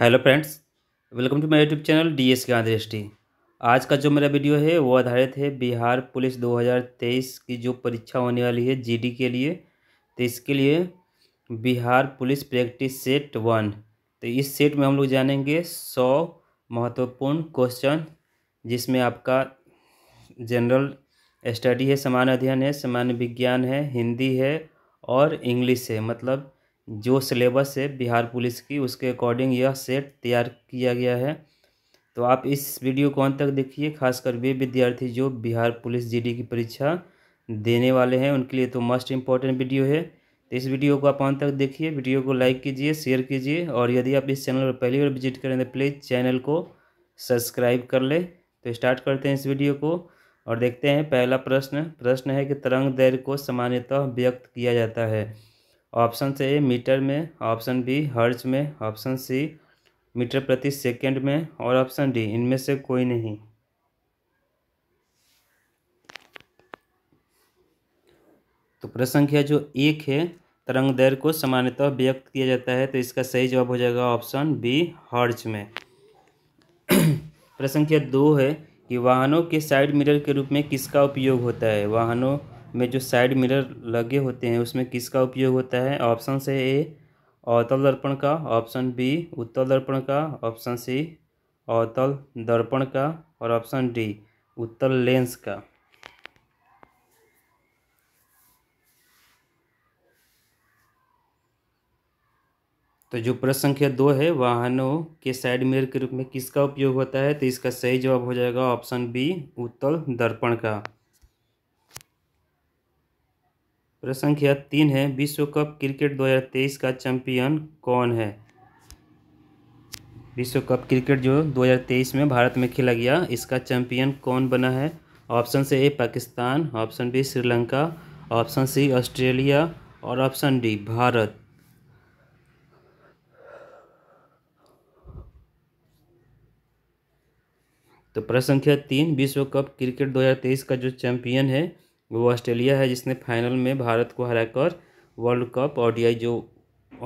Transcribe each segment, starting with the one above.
hello friends welcome to my YouTube channel D S Gandhi आज का जो मेरा वीडियो है वो आधारित है बिहार पुलिस 2023 की जो परीक्षा होने वाली है जीडी के लिए तो इसके लिए Bihar police practice set one तो इस सेट में हम लोग जानेंगे सौ महत्वपूर्ण क्वेश्चन जिसमें आपका जनरल स्टडी है सामान्य अध्ययन है सामान्य विज्ञान है हिंदी है और इंग्लिश है मतलब जो सिलेबस है बिहार पुलिस की उसके अकॉर्डिंग यह सेट तैयार किया गया है तो आप इस वीडियो को अंत तक देखिए खासकर वे विद्यार्थी जो बिहार पुलिस जीडी की परीक्षा देने वाले हैं उनके लिए तो मस्ट इम्पॉर्टेंट वीडियो है तो इस वीडियो को आप अंत तक देखिए वीडियो को लाइक कीजिए शेयर कीजिए और यदि आप इस चैनल पर पहली बार विजिट करें तो प्लीज़ चैनल को सब्सक्राइब कर ले तो स्टार्ट करते हैं इस वीडियो को और देखते हैं पहला प्रश्न प्रश्न है कि तरंग दैर्घ्य को सामान्यतः व्यक्त किया जाता है ऑप्शन ए मीटर में ऑप्शन बी हर्ज में ऑप्शन सी मीटर प्रति सेकंड में और ऑप्शन डी इनमें से कोई नहीं तो प्रसंख्या जो एक है तरंग दैर्घ्य को सामान्यतः व्यक्त किया जाता है तो इसका सही जवाब हो जाएगा ऑप्शन बी हर्ज में प्रसंख्या दो है कि वाहनों के साइड मिरर के रूप में किसका उपयोग होता है वाहनों में जो साइड मिरर लगे होते हैं उसमें किसका उपयोग होता है ऑप्शन से ए अवतल दर्पण का ऑप्शन बी उत्तल दर्पण का ऑप्शन सी अवतल दर्पण का और ऑप्शन डी उत्तल लेंस का तो जो प्रश्न संख्या दो है वाहनों के साइड मिरर के रूप में किसका उपयोग होता है तो इसका सही जवाब हो जाएगा ऑप्शन बी उत्तल दर्पण का प्रश्न संख्या तीन है विश्व कप क्रिकेट 2023 का चैंपियन कौन है विश्व कप क्रिकेट जो 2023 में भारत में खेला गया इसका चैंपियन कौन बना है ऑप्शन से A Pakistan option B Sri Lanka option C Australia और ऑप्शन डी भारत तो प्रश्न संख्या तीन विश्व कप क्रिकेट 2023 का जो चैंपियन है वो ऑस्ट्रेलिया है जिसने फाइनल में भारत को हराकर वर्ल्ड कप ओडीआई जो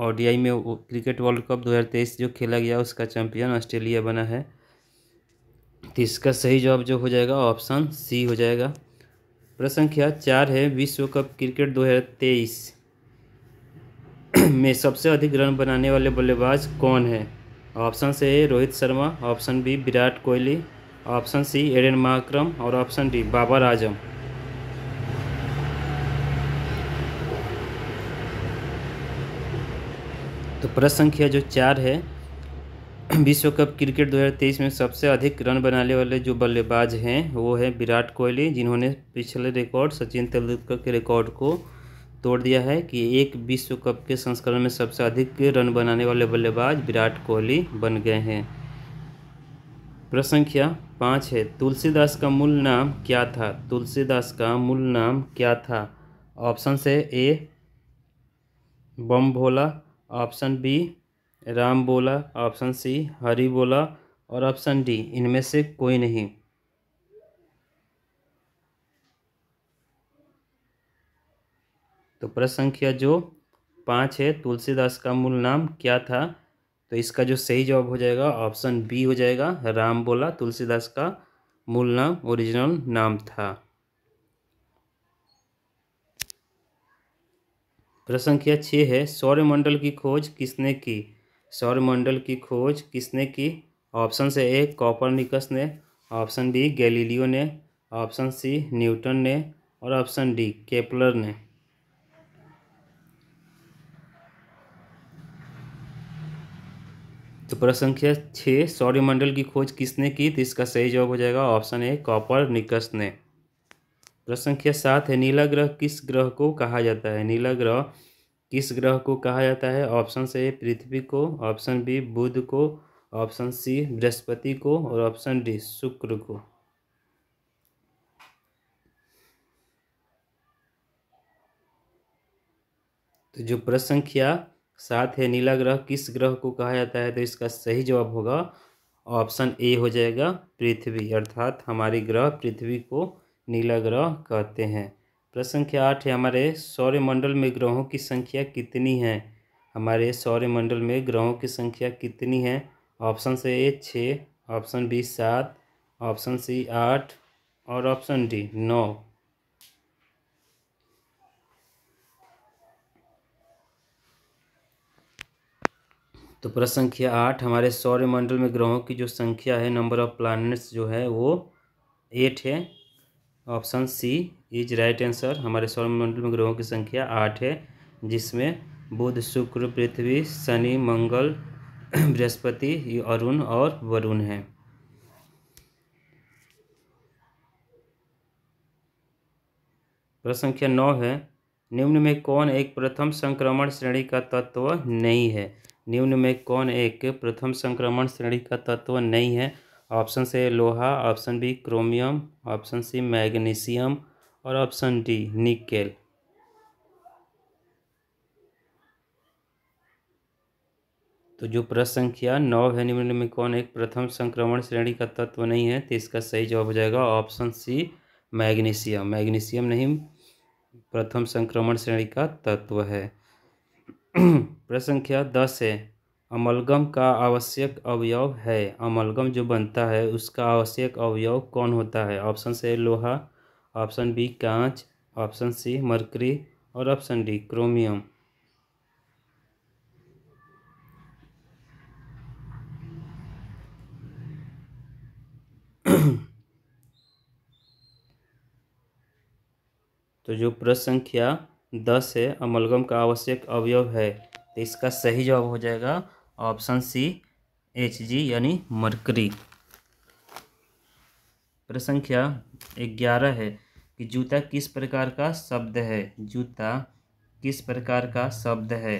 ओडीआई में क्रिकेट वर्ल्ड कप 2023 जो खेला गया उसका चैंपियन ऑस्ट्रेलिया बना है तो इसका सही जवाब जो हो जाएगा ऑप्शन सी हो जाएगा प्रश्न संख्या चार है विश्व कप क्रिकेट 2023 में सबसे अधिक रन बनाने वाले बल्लेबाज कौन है ऑप्शन से Rohit Sharma option B Virat Kohli option C Aiden Markram और ऑप्शन डी बाबर आजम तो प्रश्न संख्या जो चार है विश्व कप क्रिकेट 2023 में सबसे अधिक रन बनाने वाले जो बल्लेबाज हैं वो है विराट कोहली जिन्होंने पिछले रिकॉर्ड सचिन तेंदुलकर के रिकॉर्ड को तोड़ दिया है कि एक विश्व कप के संस्करण में सबसे अधिक रन बनाने वाले बल्लेबाज विराट कोहली बन गए हैं प्रश्न संख्या पाँच है तुलसीदास का मूल नाम क्या था तुलसीदास का मूल नाम क्या था ऑप्शन है A Bam Bhola option B Rambola option सी हरी बोला और ऑप्शन डी इनमें से कोई नहीं तो प्रश्न संख्या जो पाँच है तुलसीदास का मूल नाम क्या था तो इसका जो सही जवाब हो जाएगा ऑप्शन बी हो जाएगा राम बोला तुलसीदास का मूल नाम ओरिजिनल नाम था प्रश्न संख्या छः है सौर्यमंडल की खोज किसने की सौर्यमंडल की खोज किसने की ऑप्शन से ए कॉपरनिकस ने ऑप्शन बी गैलीलियो ने ऑप्शन सी न्यूटन ने और ऑप्शन डी केपलर ने तो प्रश्न संख्या छः सौर्यमंडल की खोज किसने की तो इसका सही जवाब हो जाएगा ऑप्शन ए कॉपर निकस ने प्रश्न संख्या सात है नीला ग्रह किस ग्रह को कहा जाता है नीला ग्रह किस ग्रह को कहा जाता है ऑप्शन ए पृथ्वी को ऑप्शन बी बुध को ऑप्शन सी बृहस्पति को और ऑप्शन डी शुक्र को तो जो प्रश्न संख्या सात है नीला ग्रह किस ग्रह को कहा जाता है तो इसका सही जवाब होगा ऑप्शन ए हो जाएगा पृथ्वी अर्थात हमारी ग्रह पृथ्वी को नीला ग्रह कहते हैं प्रश्न संख्या आठ है हमारे सौर्यमंडल में ग्रहों की संख्या कितनी है हमारे सौर्यमंडल में ग्रहों की संख्या कितनी है ऑप्शन से ए छः ऑप्शन बी सात ऑप्शन सी आठ और ऑप्शन डी नौ तो प्रश्न संख्या आठ हमारे सौर्यमंडल में ग्रहों की जो संख्या है नंबर ऑफ प्लानट्स जो है वो एट है option C is right answer हमारे सौरमंडल में ग्रहों की संख्या आठ है जिसमें बुध शुक्र पृथ्वी शनि मंगल बृहस्पति अरुण और वरुण हैं प्रश्न संख्या नौ है निम्न में कौन एक प्रथम संक्रमण श्रेणी का तत्व नहीं है निम्न में कौन एक प्रथम संक्रमण श्रेणी का तत्व नहीं है ऑप्शन से लोहा option B chromium option C magnesium और ऑप्शन डी निकेल तो जो प्रश्न संख्या नौ है निम्न में कौन एक प्रथम संक्रमण श्रेणी का तत्व नहीं है तो इसका सही जवाब हो जाएगा ऑप्शन सी मैग्नीशियम मैग्नीशियम नहीं प्रथम संक्रमण श्रेणी का तत्व है प्रश्न संख्या दस है अमलगम का आवश्यक अवयव है अमलगम जो बनता है उसका आवश्यक अवयव कौन होता है ऑप्शन से लोहा ऑप्शन बी कांच ऑप्शन सी मरकरी और ऑप्शन डी क्रोमियम तो जो प्रश्न संख्या दस है अमलगम का आवश्यक अवयव है तो इसका सही जवाब हो जाएगा ऑप्शन सी एच जी यानी मरकरी प्रश्न संख्या ग्यारह है कि जूता किस प्रकार का शब्द है जूता किस प्रकार का शब्द है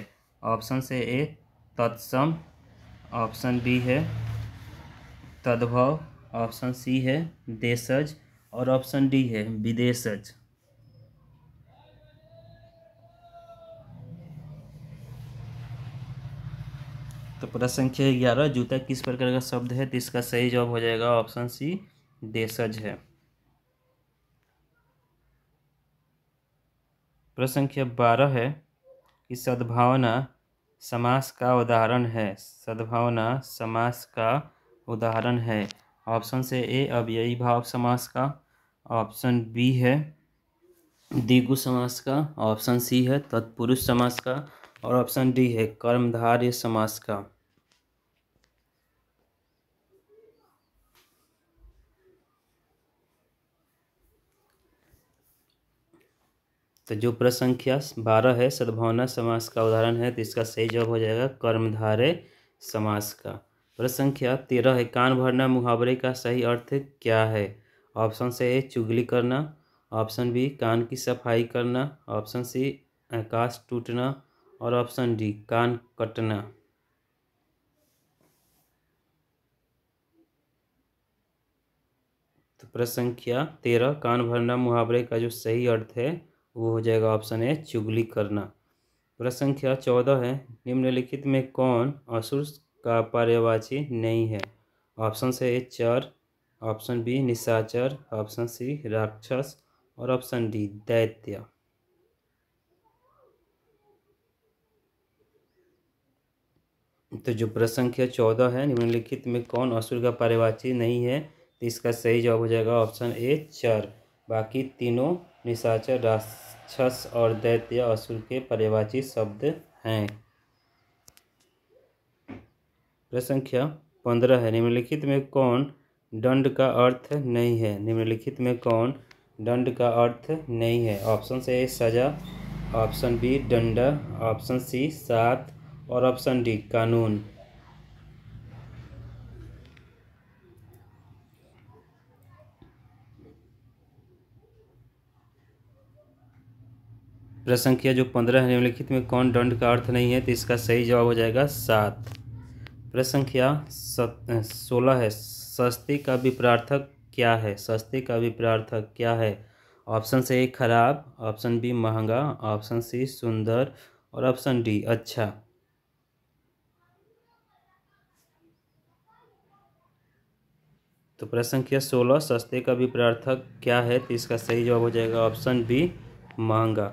ऑप्शन से ए तत्सम ऑप्शन बी है तद्भव ऑप्शन सी है देशज और ऑप्शन डी है विदेशज तो प्रश्न संख्या ग्यारह जूता किस प्रकार का शब्द है तो इसका सही जवाब हो जाएगा ऑप्शन सी देशज है प्रश्न संख्या बारह है कि सद्भावना समास का उदाहरण है सद्भावना समास का उदाहरण है ऑप्शन से ए यही भाव समास का ऑप्शन बी है दिगु समास का ऑप्शन सी है तत्पुरुष समास का और ऑप्शन डी है कर्मधार्य समास का तो जो प्रश्न संख्या बारह है सद्भावना समास का उदाहरण है तो इसका सही जवाब हो जाएगा कर्मधारे समास का प्रश्न संख्या तेरह है कान भरना मुहावरे का सही अर्थ क्या है ऑप्शन से है चुगली करना ऑप्शन बी कान की सफाई करना ऑप्शन सी आकाश टूटना और ऑप्शन डी कान कटना तो प्रश्न संख्या तेरह कान भरना मुहावरे का जो सही अर्थ है वो हो जाएगा ऑप्शन ए चुगली करना प्रश्न संख्या चौदह है निम्नलिखित में कौन असुर का पर्यवाची नहीं है ऑप्शन से ए चर ऑप्शन बी निशाचर ऑप्शन सी राक्षस और ऑप्शन डी दैत्य तो जो प्रश्न संख्या चौदह है निम्नलिखित में कौन असुर का पारिवाची नहीं है तो इसका सही जवाब हो जाएगा ऑप्शन ए चर बाकी तीनों निशाचर राक्षस और दैत्य असुर के पर्यवाची शब्द हैं प्रश्न संख्या पंद्रह है निम्नलिखित में कौन दंड का अर्थ नहीं है निम्नलिखित में कौन दंड का अर्थ नहीं है ऑप्शन से सजा ऑप्शन बी डंडा ऑप्शन सी सात और ऑप्शन डी कानून प्रश्न किया जो पंद्रह है निम्नलिखित में कौन दंड का अर्थ नहीं है तो इसका सही जवाब हो जाएगा सात प्रश्न किया सोलह है सस्ती का विप्रार्थक क्या है सस्ती का विप्रार्थक क्या है ऑप्शन से ए खराब ऑप्शन बी महंगा ऑप्शन सी सुंदर और ऑप्शन डी अच्छा तो प्रश्न संख्या सोलह सस्ते का भी प्रार्थक क्या है तो इसका सही जवाब हो जाएगा ऑप्शन बी महंगा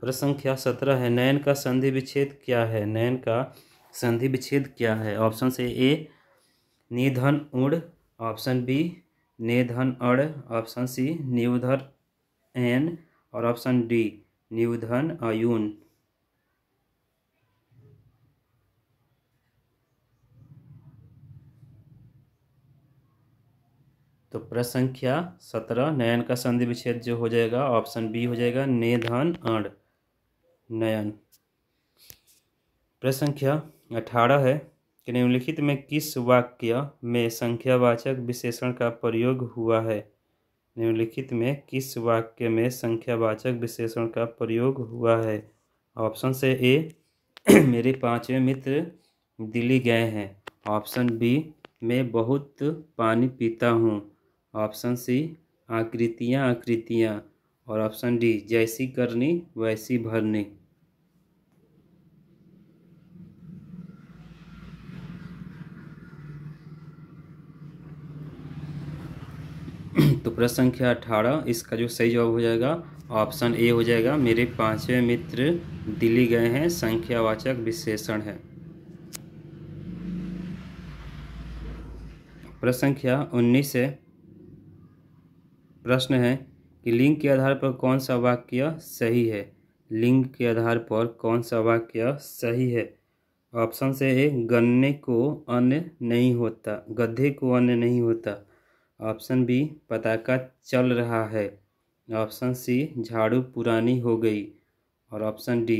प्रश्न संख्या सत्रह है नयन का संधि विच्छेद क्या है नयन का संधि विच्छेद क्या है ऑप्शन से ए निधन उड़ ऑप्शन बी निधन अड़ ऑप्शन सी न्यूधर एन और ऑप्शन डी निवधन अयून तो प्रश्न संख्या सत्रह नयन का संधि विच्छेद जो हो जाएगा ऑप्शन बी हो जाएगा नेधन अण नयन प्रश्न संख्या अठारह है कि निम्नलिखित में किस वाक्य में संख्यावाचक विशेषण का प्रयोग हुआ है निम्नलिखित में किस वाक्य में संख्यावाचक विशेषण का प्रयोग हुआ है ऑप्शन से ए मेरे पांचवें मित्र दिल्ली गए हैं ऑप्शन बी मैं बहुत पानी पीता हूँ ऑप्शन सी आकृतियाँ आकृतियाँ और ऑप्शन डी जैसी करनी वैसी भरनी तो प्रश्न संख्या अठारह इसका जो सही जवाब हो जाएगा ऑप्शन ए हो जाएगा मेरे पांचवें मित्र दिल्ली गए हैं संख्यावाचक विशेषण है प्रश्न संख्या उन्नीस है प्रश्न है कि लिंग के आधार पर कौन सा वाक्य सही है लिंग के आधार पर कौन सा वाक्य सही है ऑप्शन से है गन्ने को अन्न नहीं होता गधे को अन्न नहीं होता ऑप्शन बी पताका चल रहा है ऑप्शन सी झाड़ू पुरानी हो गई और ऑप्शन डी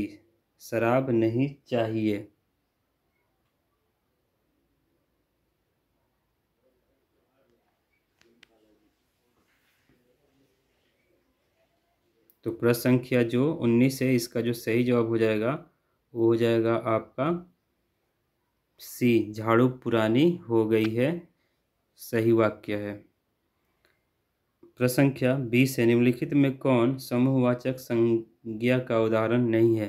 शराब नहीं चाहिए तो प्रश्न संख्या जो उन्नीस है इसका जो सही जवाब हो जाएगा वो हो जाएगा आपका सी झाड़ू पुरानी हो गई है सही वाक्य है प्रश्न संख्या बीस है निम्नलिखित में कौन समूहवाचक संज्ञा का उदाहरण नहीं है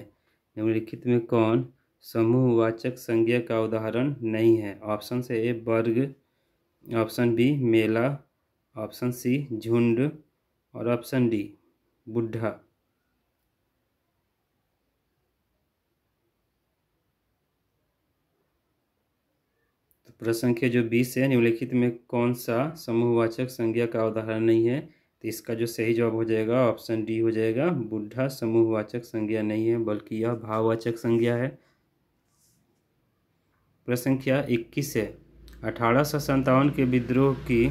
निम्नलिखित में कौन समूहवाचक संज्ञा का उदाहरण नहीं है ऑप्शन से ए वर्ग ऑप्शन बी मेला ऑप्शन सी झुंड और ऑप्शन डी बुढ़ा तो प्रश्न संख्या जो बीस है निम्नलिखित में कौन सा समूहवाचक संज्ञा का उदाहरण नहीं है तो इसका जो सही जवाब हो जाएगा ऑप्शन डी हो जाएगा बुढ़ा समूहवाचक संज्ञा नहीं है बल्कि यह भाववाचक संज्ञा है प्रश्न संख्या इक्कीस है अठारह सौ संतावन के विद्रोह की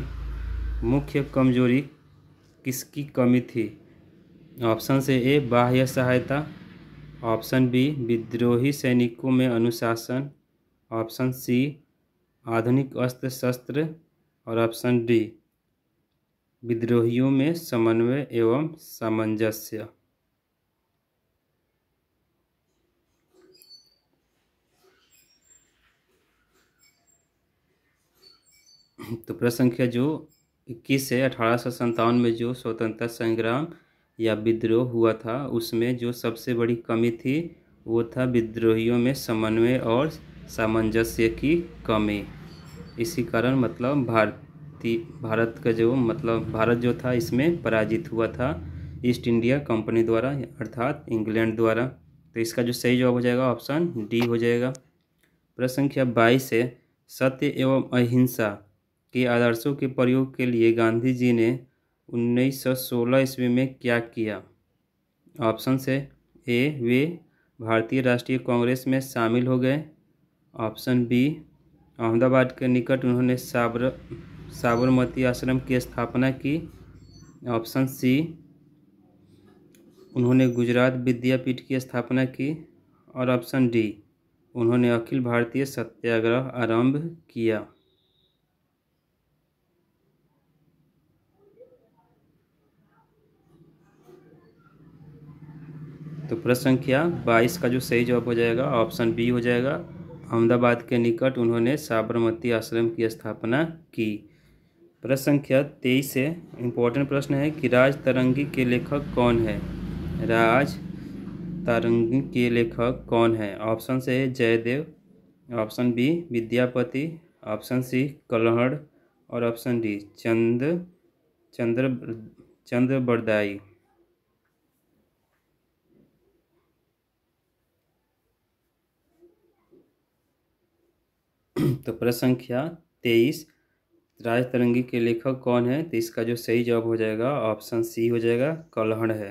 मुख्य कमजोरी किसकी कमी थी ऑप्शन से ए बाह्य सहायता ऑप्शन बी विद्रोही सैनिकों में अनुशासन ऑप्शन सी आधुनिक अस्त्र शस्त्र और ऑप्शन डी विद्रोहियों में समन्वय एवं सामंजस्य तो प्रश्न संख्या जो इक्कीस है अठारह सौ संतावन में जो स्वतंत्रता संग्राम या विद्रोह हुआ था उसमें जो सबसे बड़ी कमी थी वो था विद्रोहियों में समन्वय और सामंजस्य की कमी इसी कारण मतलब भारतीय भारत का जो मतलब भारत जो था इसमें पराजित हुआ था ईस्ट इंडिया कंपनी द्वारा अर्थात इंग्लैंड द्वारा तो इसका जो सही जवाब हो जाएगा ऑप्शन डी हो जाएगा प्रश्न संख्या बाईस है सत्य एवं अहिंसा के आदर्शों के प्रयोग के लिए गांधी जी ने उन्नीस सौ सोलह ईस्वी में क्या किया ऑप्शन से ए वे भारतीय राष्ट्रीय कांग्रेस में शामिल हो गए ऑप्शन बी अहमदाबाद के निकट उन्होंने साबर साबरमती आश्रम की स्थापना की ऑप्शन सी उन्होंने गुजरात विद्यापीठ की स्थापना की और ऑप्शन डी उन्होंने अखिल भारतीय सत्याग्रह आरंभ किया तो प्रश्न संख्या बाईस का जो सही जवाब हो जाएगा ऑप्शन बी हो जाएगा अहमदाबाद के निकट उन्होंने साबरमती आश्रम की स्थापना की प्रश्न संख्या तेईस है इम्पोर्टेंट प्रश्न है कि राज तरंगी के लेखक कौन है राज तरंगी के लेखक कौन है ऑप्शन से है Jayadev option B Vidyapati option C Kalhana और ऑप्शन डी चंद चंद्र चंद्र बरदाई तो प्रश्न संख्या तेईस राज तरंगी के लेखक कौन है तो इसका जो सही जवाब हो जाएगा ऑप्शन सी हो जाएगा कलहण है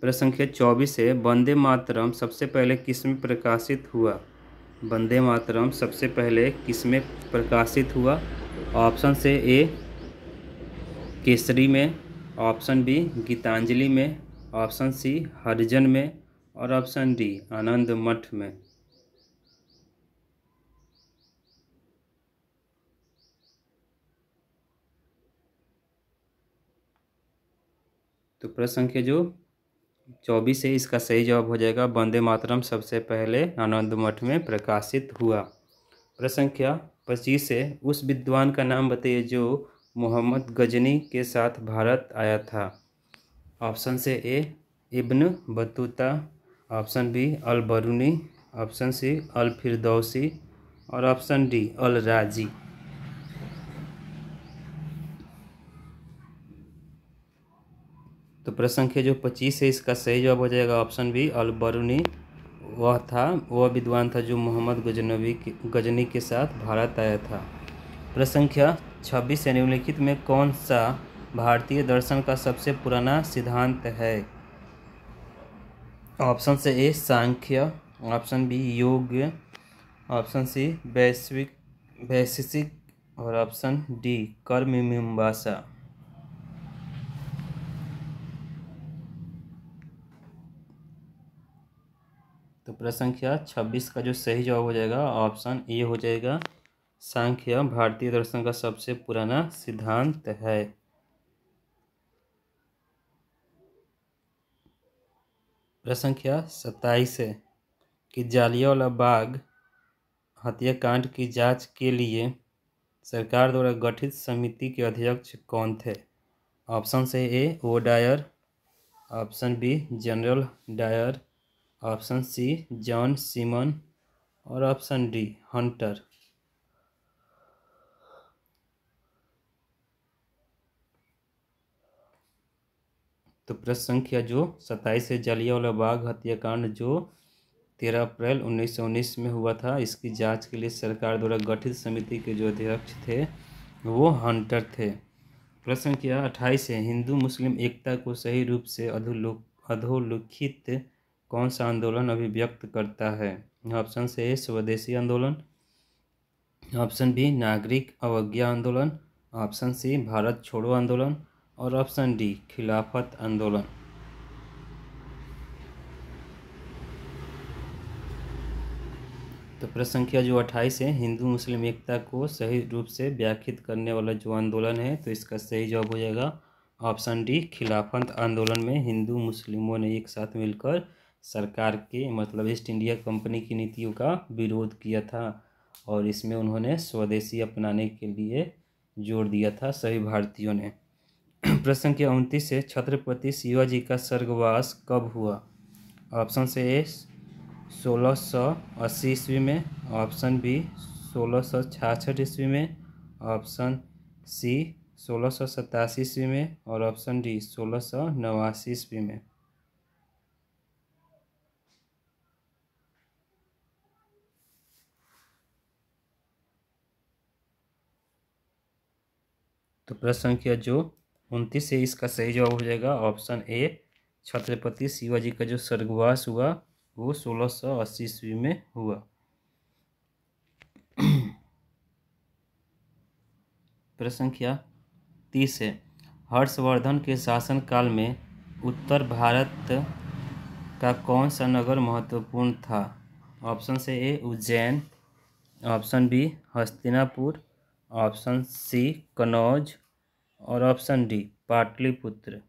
प्रश्न संख्या चौबीस है वंदे मातरम सबसे पहले किसमें प्रकाशित हुआ वंदे मातरम सबसे पहले किसमें प्रकाशित हुआ ऑप्शन से ए केसरी में ऑप्शन बी गीतांजलि में ऑप्शन सी हरिजन में और ऑप्शन डी आनंद मठ में तो प्रश्न संख्या जो चौबीस है इसका सही जवाब हो जाएगा वंदे मातरम सबसे पहले आनंद मठ में प्रकाशित हुआ प्रश्न संख्या पच्चीस है उस विद्वान का नाम बताइए जो मोहम्मद गजनी के साथ भारत आया था ऑप्शन से A Ibn Battuta option B Al Biruni option C Al Firdausi और ऑप्शन डी अल राजी तो प्रश्न संख्या जो पच्चीस है इसका सही जवाब हो जाएगा ऑप्शन बी अल बरूनी वह था वह विद्वान था जो मोहम्मद गजनवी गजनी के साथ भारत आया था प्रश्न संख्या छब्बीस से निम्नलिखित में कौन सा भारतीय दर्शन का सबसे पुराना सिद्धांत है ऑप्शन से A Samkhya option B Yoga option C वैश्विक वैशिषिक और ऑप्शन डी कर्म मीमांसा तो प्रश्न संख्या छब्बीस का जो सही जवाब हो जाएगा ऑप्शन ए हो जाएगा सांख्य भारतीय दर्शन का सबसे पुराना सिद्धांत है प्रश्न संख्या सत्ताईस है कि जालियावाला बाग हत्याकांड की जांच के लिए सरकार द्वारा गठित समिति के अध्यक्ष कौन थे ऑप्शन से A O Dyer option B General Dyer option C John Simon और ऑप्शन डी हंटर तो प्रश्न संख्या जो सत्ताईस है जलियावाला बाग हत्याकांड जो तेरह अप्रैल उन्नीस सौ उन्नीस में हुआ था इसकी जांच के लिए सरकार द्वारा गठित समिति के जो अध्यक्ष थे वो हंटर थे प्रश्न संख्या अट्ठाईस है हिंदू मुस्लिम एकता को सही रूप से अधोलोक अधोलिखित कौन सा आंदोलन अभिव्यक्त करता है ऑप्शन से स्वदेशी आंदोलन ऑप्शन बी नागरिक अवज्ञा आंदोलन ऑप्शन सी भारत छोड़ो आंदोलन और ऑप्शन डी खिलाफत आंदोलन तो प्रश्न संख्या जो अट्ठाईस है हिंदू मुस्लिम एकता को सही रूप से व्याख्यात करने वाला जो आंदोलन है तो इसका सही जवाब हो जाएगा ऑप्शन डी खिलाफत आंदोलन में हिंदू मुस्लिमों ने एक साथ मिलकर सरकार के मतलब ईस्ट इंडिया कंपनी की नीतियों का विरोध किया था और इसमें उन्होंने स्वदेशी अपनाने के लिए जोर दिया था सभी भारतीयों ने प्रश्न के उन्तीस से छत्रपति शिवाजी का स्वर्गवास कब हुआ ऑप्शन से ए सोलह सौ अस्सी ईस्वी में ऑप्शन बी सोलह सौ छाछठ ईस्वी में ऑप्शन सी सोलह सौ सतासी ईस्वी में और ऑप्शन डी सोलह सौ नवासी ईस्वी में तो प्रश्न संख्या जो उनतीस से इसका सही जवाब हो जाएगा ऑप्शन ए छत्रपति शिवाजी का जो स्वर्गवास हुआ वो सोलह सौ अस्सी ईस्वी में हुआ प्रश्न संख्या तीस है हर्षवर्धन के शासनकाल में उत्तर भारत का कौन सा नगर महत्वपूर्ण था ऑप्शन से A Ujjain option B Hastinapur option C Kannauj और ऑप्शन डी पाटलिपुत्र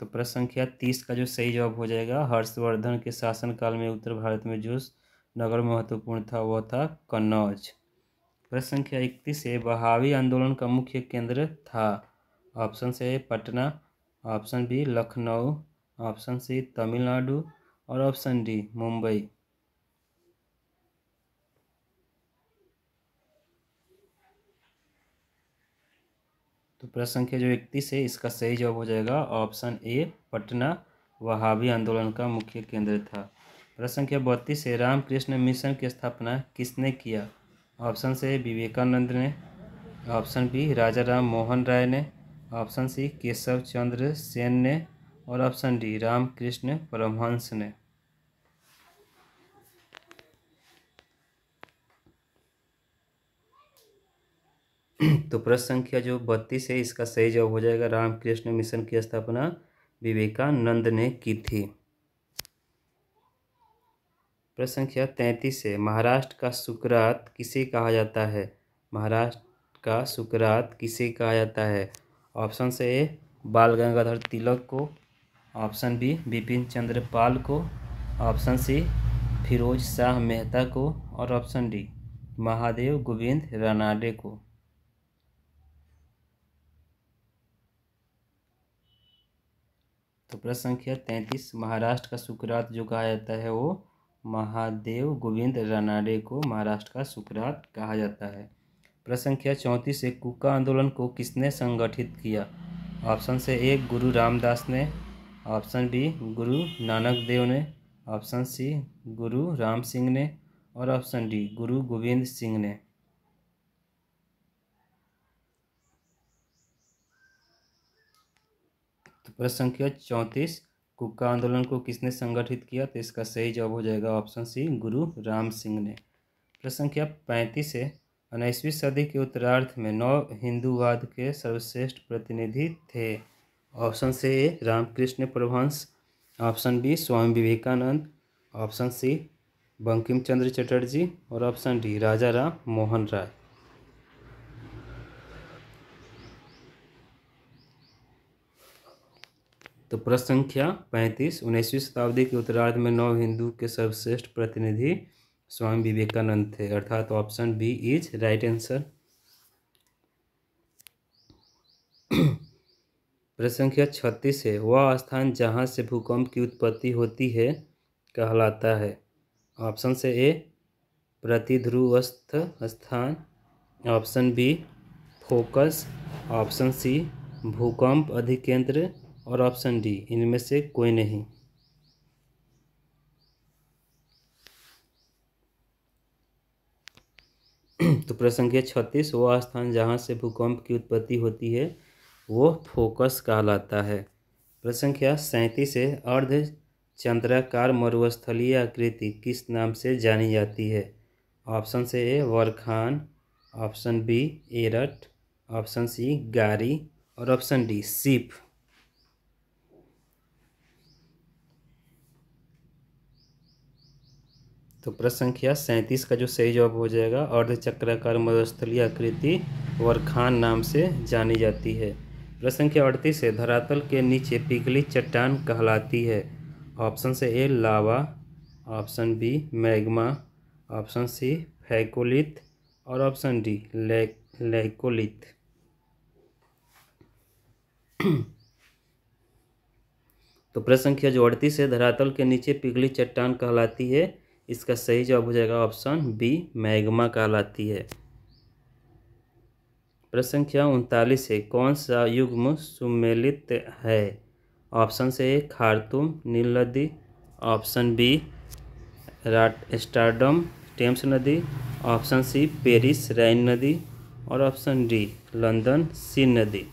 तो प्रश्न संख्या तीस का जो सही जवाब हो जाएगा हर्षवर्धन के शासनकाल में उत्तर भारत में जो नगर महत्वपूर्ण था वह था कन्नौज प्रश्न संख्या इकतीस है बहावी आंदोलन का मुख्य केंद्र था ऑप्शन से Patna option B Lucknow option C Tamil Nadu और ऑप्शन डी मुंबई तो प्रश्न संख्या जो इकतीस है इसका सही जवाब हो जाएगा ऑप्शन ए पटना वहावी आंदोलन का मुख्य केंद्र था प्रश्न संख्या बत्तीस है रामकृष्ण मिशन की स्थापना किसने किया ऑप्शन से विवेकानंद ने ऑप्शन बी राजा राम मोहन राय ने ऑप्शन सी केशव चंद्र सेन ने और ऑप्शन डी रामकृष्ण परमहंस ने तो प्रश्न संख्या जो बत्तीस है इसका सही जवाब हो जाएगा रामकृष्ण मिशन की स्थापना विवेकानंद ने की थी प्रश्न संख्या तैंतीस है महाराष्ट्र का सुकरात किसे कहा जाता है महाराष्ट्र का सुकरात किसे कहा जाता है ऑप्शन से ए बाल गंगाधर तिलक को ऑप्शन बी बिपिन चंद्र पाल को ऑप्शन सी फिरोज शाह मेहता को और ऑप्शन डी महादेव गोविंद रानाडे को तो प्रश्न संख्या तैंतीस महाराष्ट्र का सुकरात जो कहा जाता है वो महादेव गोविंद रानाडे को महाराष्ट्र का सुकरात कहा जाता है प्रश्न संख्या चौंतीस एक कुका आंदोलन को किसने संगठित किया ऑप्शन से ए गुरु रामदास ने ऑप्शन बी गुरु नानक देव ने ऑप्शन सी गुरु राम सिंह ने और ऑप्शन डी गुरु गोविंद सिंह ने प्रश्न संख्या चौंतीस कुक्का आंदोलन को किसने संगठित किया तो इसका सही जवाब हो जाएगा ऑप्शन सी गुरु राम सिंह ने प्रश्न संख्या पैंतीस है उन्नीसवीं सदी के उत्तरार्ध में नौ हिंदूवाद के सर्वश्रेष्ठ प्रतिनिधि थे ऑप्शन से A Ramakrishna Paramhansa option B Swami Vivekananda option C Bankim Chandra Chatterjee और ऑप्शन डी राजा राम मोहन राय तो प्रश्न संख्या पैंतीस उन्नीसवीं शताब्दी के उत्तरार्ध में नव हिंदू के सर्वश्रेष्ठ प्रतिनिधि स्वामी विवेकानंद थे अर्थात option B is right answer प्रश्न संख्या छत्तीस है वह स्थान जहाँ से भूकंप की उत्पत्ति होती है कहलाता है ऑप्शन से ए प्रतिध्रुवस्थ स्थान option B focus option C भूकंप अधिकेंद्र और ऑप्शन डी इनमें से कोई नहीं तो प्रश्न छत्तीस वह स्थान जहाँ से भूकंप की उत्पत्ति होती है वो फोकस कहलाता है प्रश्न संख्या सैंतीस है अर्ध चंद्राकार मरुस्थलीय आकृति किस नाम से जानी जाती है ऑप्शन से ए वरखान ऑप्शन बी एरट ऑप्शन सी गारी और ऑप्शन डी सीप तो प्रश्न संख्या सैंतीस का जो सही जवाब हो जाएगा अर्धचक्राकार मरुस्थलीय आकृति वरखान नाम से जानी जाती है प्रश्न संख्या अड़तीस है धरातल के नीचे पिघली चट्टान कहलाती है ऑप्शन से A lava option B magma option C phacolith और ऑप्शन डी लेकोलित तो प्रश्न संख्या जो अड़तीस है धरातल के नीचे पिघली चट्टान कहलाती है इसका सही जवाब हो जाएगा ऑप्शन बी मैग्मा कहलाती है प्रश्न संख्या उनतालीस है कौन सा युग्म सुमेलित है ऑप्शन से ए खारतूम नील नदी ऑप्शन बी राट टेम्स नदी ऑप्शन सी पेरिस रैन नदी और ऑप्शन डी लंदन सी नदी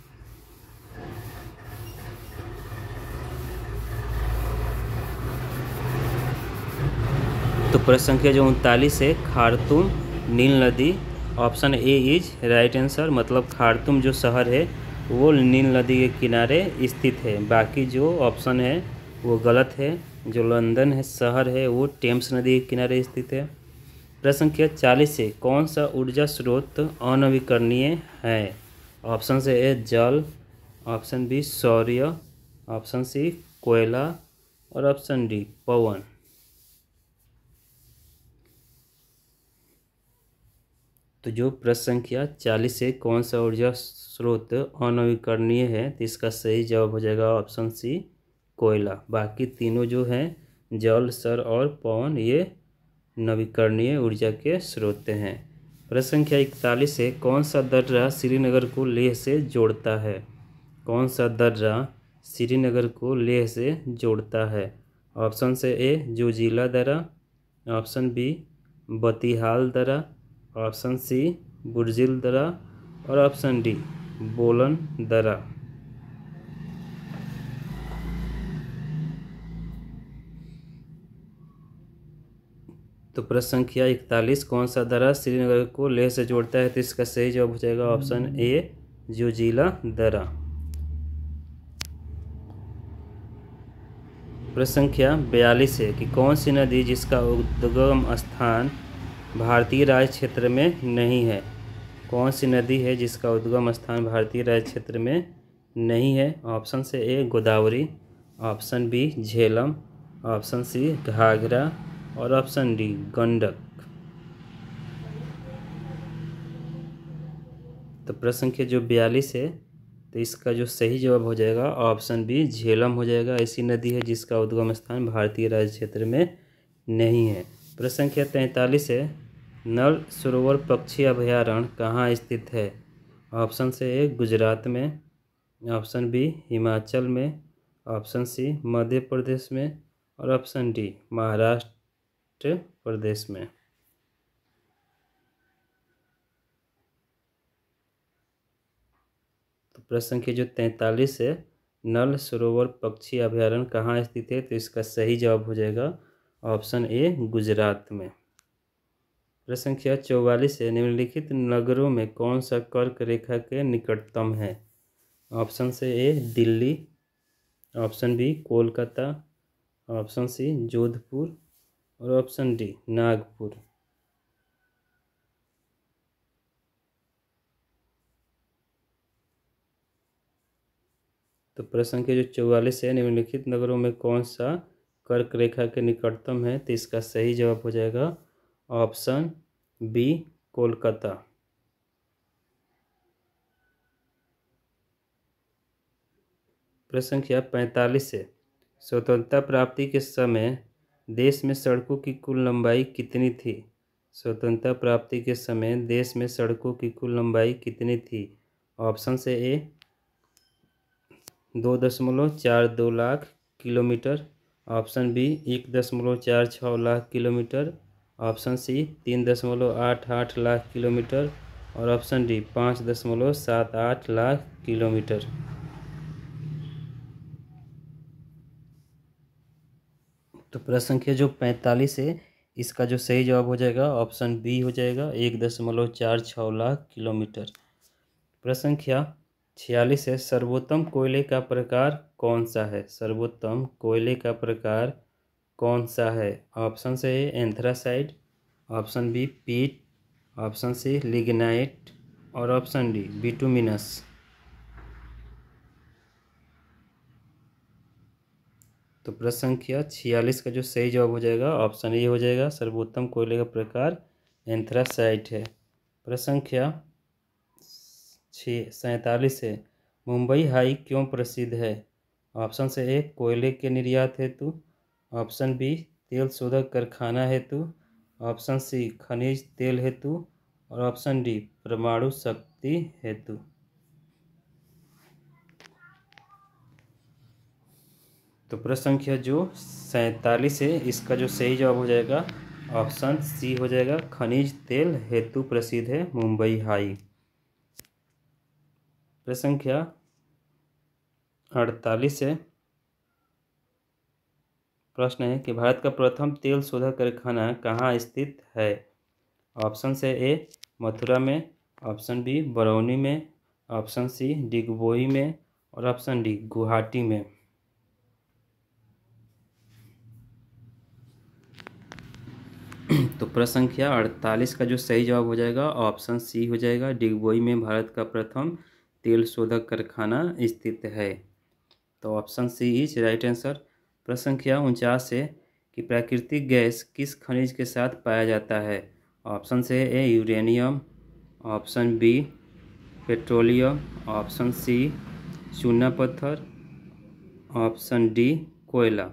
तो प्रश्न संख्या जो उनतालीस है खारतूम नील नदी option A is right answer मतलब खारतूम जो शहर है वो नील नदी के किनारे स्थित है बाकी जो ऑप्शन है वो गलत है जो लंदन है शहर है वो टेम्स नदी के किनारे स्थित है प्रश्न संख्या चालीस से कौन सा ऊर्जा स्रोत अनवीकरणीय है ऑप्शन से ए जल ऑप्शन बी सौर्य ऑप्शन सी कोयला और ऑप्शन डी पवन तो जो प्रश्न संख्या चालीस है कौन सा ऊर्जा स्रोत अनवीकरणीय है तो इसका सही जवाब हो जाएगा ऑप्शन सी कोयला बाकी तीनों जो हैं जल सर और पवन ये नवीकरणीय ऊर्जा के स्रोत हैं प्रश्न संख्या इकतालीस है कौन सा दर्रा श्रीनगर को लेह से जोड़ता है कौन सा दर्रा श्रीनगर को लेह से जोड़ता है ऑप्शन से ए जोजिला दर्रा ऑप्शन बी बतिहाल दर्रा ऑप्शन सी बुर्जिल दरा और ऑप्शन डी बोलन दरा तो प्रश्न संख्या इकतालीस कौन सा दरा श्रीनगर को लेह से जोड़ता है तो इसका सही जवाब हो जाएगा ऑप्शन ए जोजिला दरा प्रश्न संख्या बयालीस है कि कौन सी नदी जिसका उद्गम स्थान भारतीय राज्य क्षेत्र में नहीं है कौन सी नदी है जिसका उद्गम स्थान भारतीय राज्य क्षेत्र में नहीं है ऑप्शन से A Godavari option B Jhelum option C Ghaghara और ऑप्शन डी गंडक तो प्रश्न के जो बयालीस है तो इसका जो सही जवाब हो जाएगा ऑप्शन बी झेलम हो जाएगा ऐसी नदी है जिसका उद्गम स्थान भारतीय राज्य क्षेत्र में नहीं है प्रश्न संख्या तैंतालीस है नल सरोवर पक्षी अभयारण्य कहाँ स्थित है ऑप्शन से ए गुजरात में ऑप्शन बी हिमाचल में ऑप्शन सी मध्य प्रदेश में और ऑप्शन डी महाराष्ट्र प्रदेश में तो प्रश्न संख्या जो तैंतालीस है नल सरोवर पक्षी अभयारण्य कहाँ स्थित है तो इसका सही जवाब हो जाएगा ऑप्शन ए गुजरात में प्रश्न संख्या चौवालीस है निम्नलिखित नगरों में कौन सा कर्क रेखा के निकटतम है ऑप्शन से A Delhi option B Kolkata option C Jodhpur और ऑप्शन डी नागपुर तो प्रश्न संख्या जो चौवालीस है निम्नलिखित नगरों में कौन सा कर्क रेखा के निकटतम है तो इसका सही जवाब हो जाएगा ऑप्शन बी कोलकाता प्रश्न संख्या पैंतालीस है स्वतंत्रता प्राप्ति के समय देश में सड़कों की कुल लंबाई कितनी थी स्वतंत्रता प्राप्ति के समय देश में सड़कों की कुल लंबाई कितनी थी ऑप्शन से ए दो दशमलव चार दो लाख किलोमीटर ऑप्शन बी एक दशमलव चार छः लाख किलोमीटर ऑप्शन सी तीन दशमलव आठ आठ लाख किलोमीटर और ऑप्शन डी पाँच दशमलव सात आठ लाख किलोमीटर तो प्रश्न संख्या जो पैंतालीस है इसका जो सही जवाब हो जाएगा ऑप्शन बी हो जाएगा एक दशमलव चार छः लाख किलोमीटर प्रश्न संख्या छियालीस है सर्वोत्तम कोयले का प्रकार कौन सा है सर्वोत्तम कोयले का प्रकार कौन सा है ऑप्शन से anthracite option B peat option C lignite और ऑप्शन डी बिटुमिनस तो प्रश्न संख्या छियालीस का जो सही जवाब हो जाएगा ऑप्शन ए हो जाएगा सर्वोत्तम कोयले का प्रकार एंथ्रासाइट है प्रश्न संख्या छ सैतालीस है मुंबई हाई क्यों प्रसिद्ध है ऑप्शन से ए कोयले के निर्यात हेतु ऑप्शन बी तेल शोधक कारखाना हेतु ऑप्शन सी खनिज तेल हेतु और ऑप्शन डी परमाणु शक्ति हेतु तो प्रश्न संख्या जो सैतालीस है इसका जो सही जवाब हो जाएगा ऑप्शन सी हो जाएगा खनिज तेल हेतु प्रसिद्ध है मुंबई हाई प्रश्न संख्या अड़तालीस है प्रश्न है कि भारत का प्रथम तेल शोधक कारखाना कहाँ स्थित है ऑप्शन से ए मथुरा में ऑप्शन बी बरौनी में ऑप्शन सी डिगबोई में और ऑप्शन डी गुवाहाटी में तो प्रश्न संख्या अड़तालीस का जो सही जवाब हो जाएगा ऑप्शन सी हो जाएगा डिगबोई में भारत का प्रथम तेल शोधक कारखाना स्थित है तो option C is right answer प्रश्न संख्या उनचास है कि प्राकृतिक गैस किस खनिज के साथ पाया जाता है ऑप्शन से A uranium option B petroleum option C चूना पत्थर ऑप्शन डी कोयला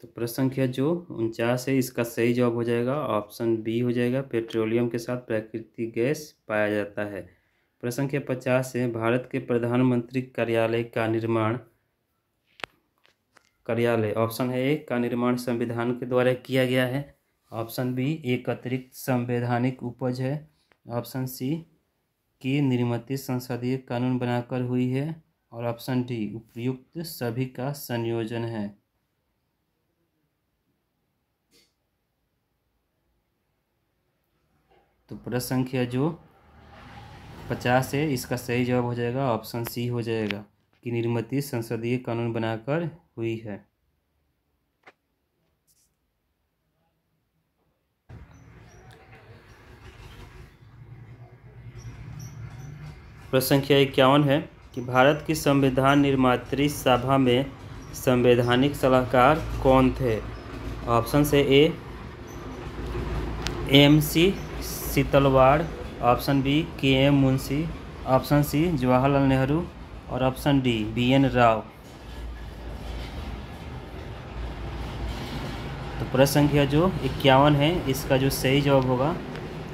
तो प्रश्न संख्या जो उनचास है इसका सही जवाब हो जाएगा ऑप्शन बी हो जाएगा पेट्रोलियम के साथ प्राकृतिक गैस पाया जाता है संख्या पचास है भारत के प्रधानमंत्री कार्यालय का निर्माण कार्यालय ऑप्शन है ए का निर्माण संविधान के द्वारा किया गया है ऑप्शन बी एक अतिरिक्त संवैधानिक उपज है ऑप्शन सी की निर्मित संसदीय कानून बनाकर हुई है और ऑप्शन डी उपयुक्त सभी का संयोजन है तो प्रश्न संख्या जो पचास है इसका सही जवाब हो जाएगा ऑप्शन सी हो जाएगा की निर्मित संसदीय कानून बनाकर हुई है प्रश्न संख्या इक्यावन है कि भारत की संविधान निर्मात्री सभा में संवैधानिक सलाहकार कौन थे ऑप्शन से A M C Setalvad option B K M Munshi option C Jawaharlal Nehru और option D B N Rau तो प्रश्न संख्या जो इक्यावन है इसका जो सही जवाब होगा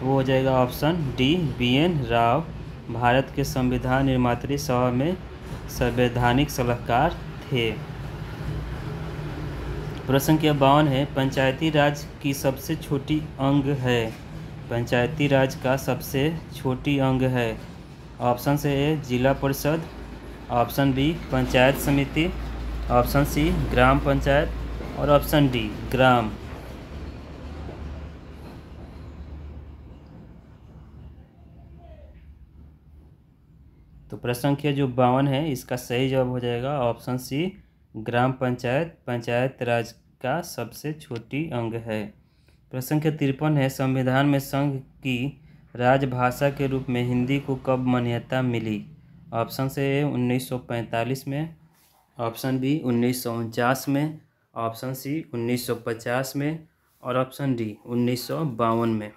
वो हो जाएगा option D B N Rau Bharat के संविधान निर्मात्र सभा में संवैधानिक सलाहकार थे प्रश्न संख्या बावन है पंचायती राज की सबसे छोटी अंग है पंचायती राज का सबसे छोटी अंग है ऑप्शन से ए जिला परिषद ऑप्शन बी पंचायत समिति ऑप्शन सी ग्राम पंचायत और ऑप्शन डी ग्राम तो प्रश्न संख्या जो बावन है इसका सही जवाब हो जाएगा ऑप्शन सी ग्राम पंचायत पंचायत राज का सबसे छोटी अंग है प्रश्न संख्या तिरपन है संविधान में संघ की राजभाषा के रूप में हिंदी को कब मान्यता मिली ऑप्शन से ए उन्नीस में ऑप्शन बी उन्नीस में ऑप्शन सी 1950 में और ऑप्शन डी उन्नीस में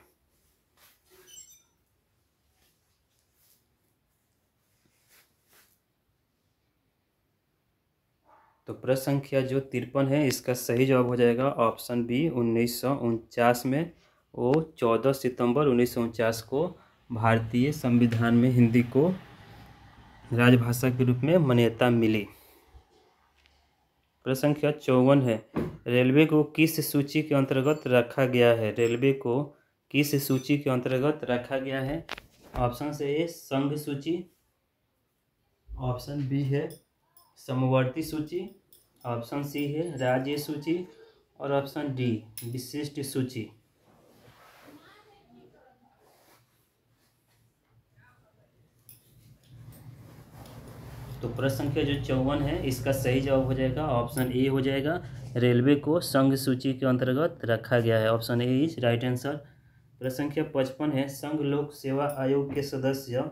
तो प्रश्न संख्या जो तिरपन है इसका सही जवाब हो जाएगा ऑप्शन बी उन्नीस में वो चौदह सितंबर उन्नीस को भारतीय संविधान में हिंदी को राजभाषा के रूप में मान्यता मिली प्रश्न संख्या चौवन है रेलवे को किस सूची के अंतर्गत रखा गया है रेलवे को किस सूची के अंतर्गत रखा गया है ऑप्शन से ए संघ सूची ऑप्शन बी है समवर्ती सूची ऑप्शन सी है राज्य सूची और ऑप्शन डी विशिष्ट सूची तो प्रश्न संख्या जो चौवन है इसका सही जवाब हो जाएगा ऑप्शन ए हो जाएगा रेलवे को संघ सूची के अंतर्गत रखा गया है option A is right answer प्रश्न संख्या पचपन है संघ लोक सेवा आयोग के सदस्य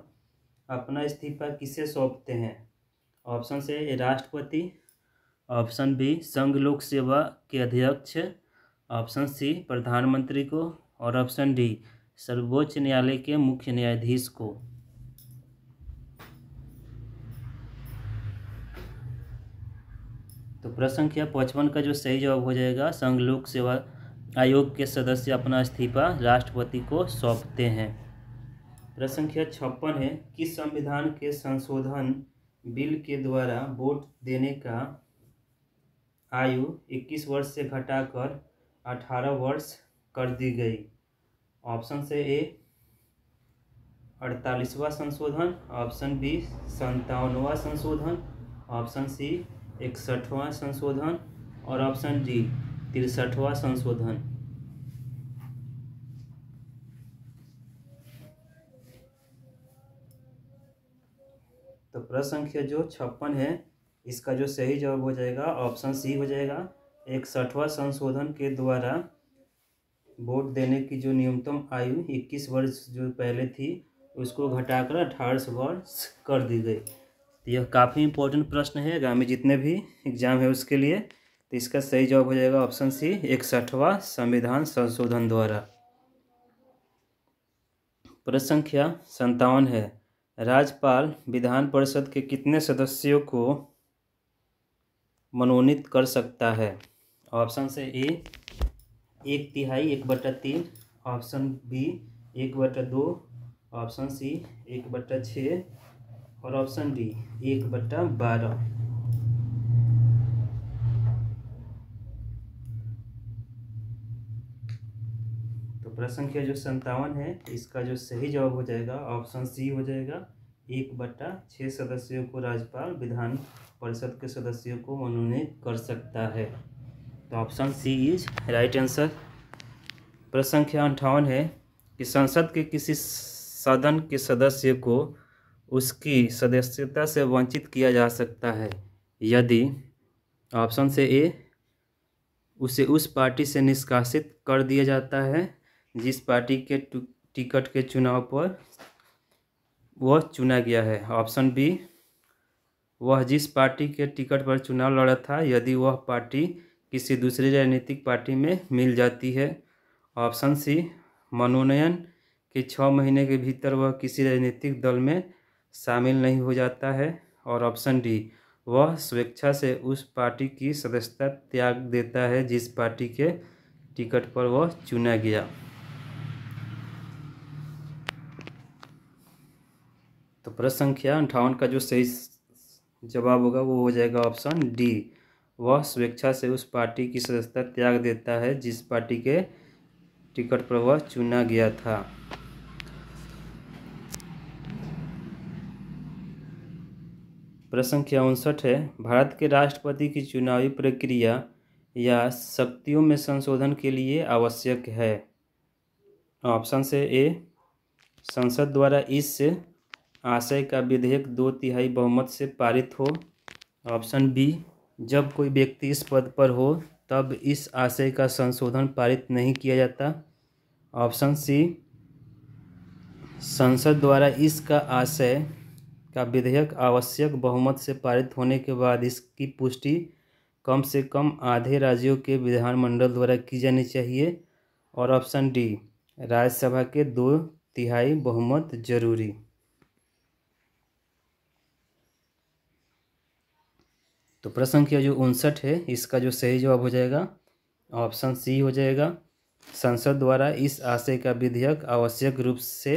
अपना इस्तीफा किसे सौंपते हैं ऑप्शन से राष्ट्रपति ऑप्शन बी संघ लोक सेवा के अध्यक्ष ऑप्शन सी प्रधानमंत्री को और ऑप्शन डी सर्वोच्च न्यायालय के मुख्य न्यायाधीश को तो प्रश्न संख्या पचपन का जो सही जवाब हो जाएगा संघ लोक सेवा आयोग के सदस्य अपना इस्तीफा राष्ट्रपति को सौंपते हैं प्रश्न संख्या छप्पन है किस संविधान के संशोधन बिल के द्वारा वोट देने का आयु 21 वर्ष से घटाकर 18 वर्ष कर दी गई ऑप्शन से ए अड़तालीसवा संशोधन ऑप्शन बी संतावनवा संशोधन ऑप्शन सी इकसठवा संशोधन और ऑप्शन डी तिरसठवा संशोधन तो प्रश्न संख्या जो छप्पन है इसका जो सही जवाब हो जाएगा ऑप्शन सी हो जाएगा सठवा संशोधन के द्वारा वोट देने की जो न्यूनतम आयु इक्कीस वर्ष जो पहले थी उसको घटाकर अठारह वर्ष कर दी गई तो यह काफ़ी इंपॉर्टेंट प्रश्न है आगामी जितने भी एग्जाम है उसके लिए तो इसका सही जवाब हो जाएगा ऑप्शन सी इकसठवा संविधान संशोधन द्वारा प्रश्न संख्या संतावन है राज्यपाल विधान परिषद के कितने सदस्यों को मनोनीत कर सकता है ऑप्शन से ए एक तिहाई एक बटा तीन ऑप्शन बी एक बटा दो ऑप्शन सी एक बटा छः और ऑप्शन डी एक बट्टा बारह प्रश्न संख्या जो संतावन है इसका जो सही जवाब हो जाएगा ऑप्शन सी हो जाएगा एक बट्टा छः सदस्यों को राज्यपाल विधान परिषद के सदस्यों को मनोनीत कर सकता है तो option C is right answer प्रश्न संख्या अंठावन है कि संसद के किसी सदन के सदस्य को उसकी सदस्यता से वंचित किया जा सकता है यदि ऑप्शन से ए उसे उस पार्टी से निष्कासित कर दिया जाता है जिस पार्टी के टिकट के चुनाव पर वह चुना गया है ऑप्शन बी वह जिस पार्टी के टिकट पर चुनाव लड़ा था यदि वह पार्टी किसी दूसरी राजनीतिक पार्टी में मिल जाती है ऑप्शन सी मनोनयन के छः महीने के भीतर वह किसी राजनीतिक दल में शामिल नहीं हो जाता है और ऑप्शन डी वह स्वेच्छा से उस पार्टी की सदस्यता त्याग देता है जिस पार्टी के टिकट पर वह चुना गया तो प्रश्न संख्या अंठावन का जो सही जवाब होगा वो हो जाएगा ऑप्शन डी वह स्वेच्छा से उस पार्टी की सदस्यता त्याग देता है जिस पार्टी के टिकट पर वह चुना गया था प्रश्न संख्या उनसठ है भारत के राष्ट्रपति की चुनावी प्रक्रिया या शक्तियों में संशोधन के लिए आवश्यक है ऑप्शन से ए संसद द्वारा इस आशय का विधेयक दो तिहाई बहुमत से पारित हो ऑप्शन बी जब कोई व्यक्ति इस पद पर हो तब इस आशय का संशोधन पारित नहीं किया जाता ऑप्शन सी संसद द्वारा इसका आशय का विधेयक आवश्यक बहुमत से पारित होने के बाद इसकी पुष्टि कम से कम आधे राज्यों के विधानमंडल द्वारा की जानी चाहिए और ऑप्शन डी राज्यसभा के दो तिहाई बहुमत जरूरी तो प्रश्न संख्या जो उनसठ है इसका जो सही जवाब हो जाएगा ऑप्शन सी हो जाएगा संसद द्वारा इस आशय का विधेयक आवश्यक रूप से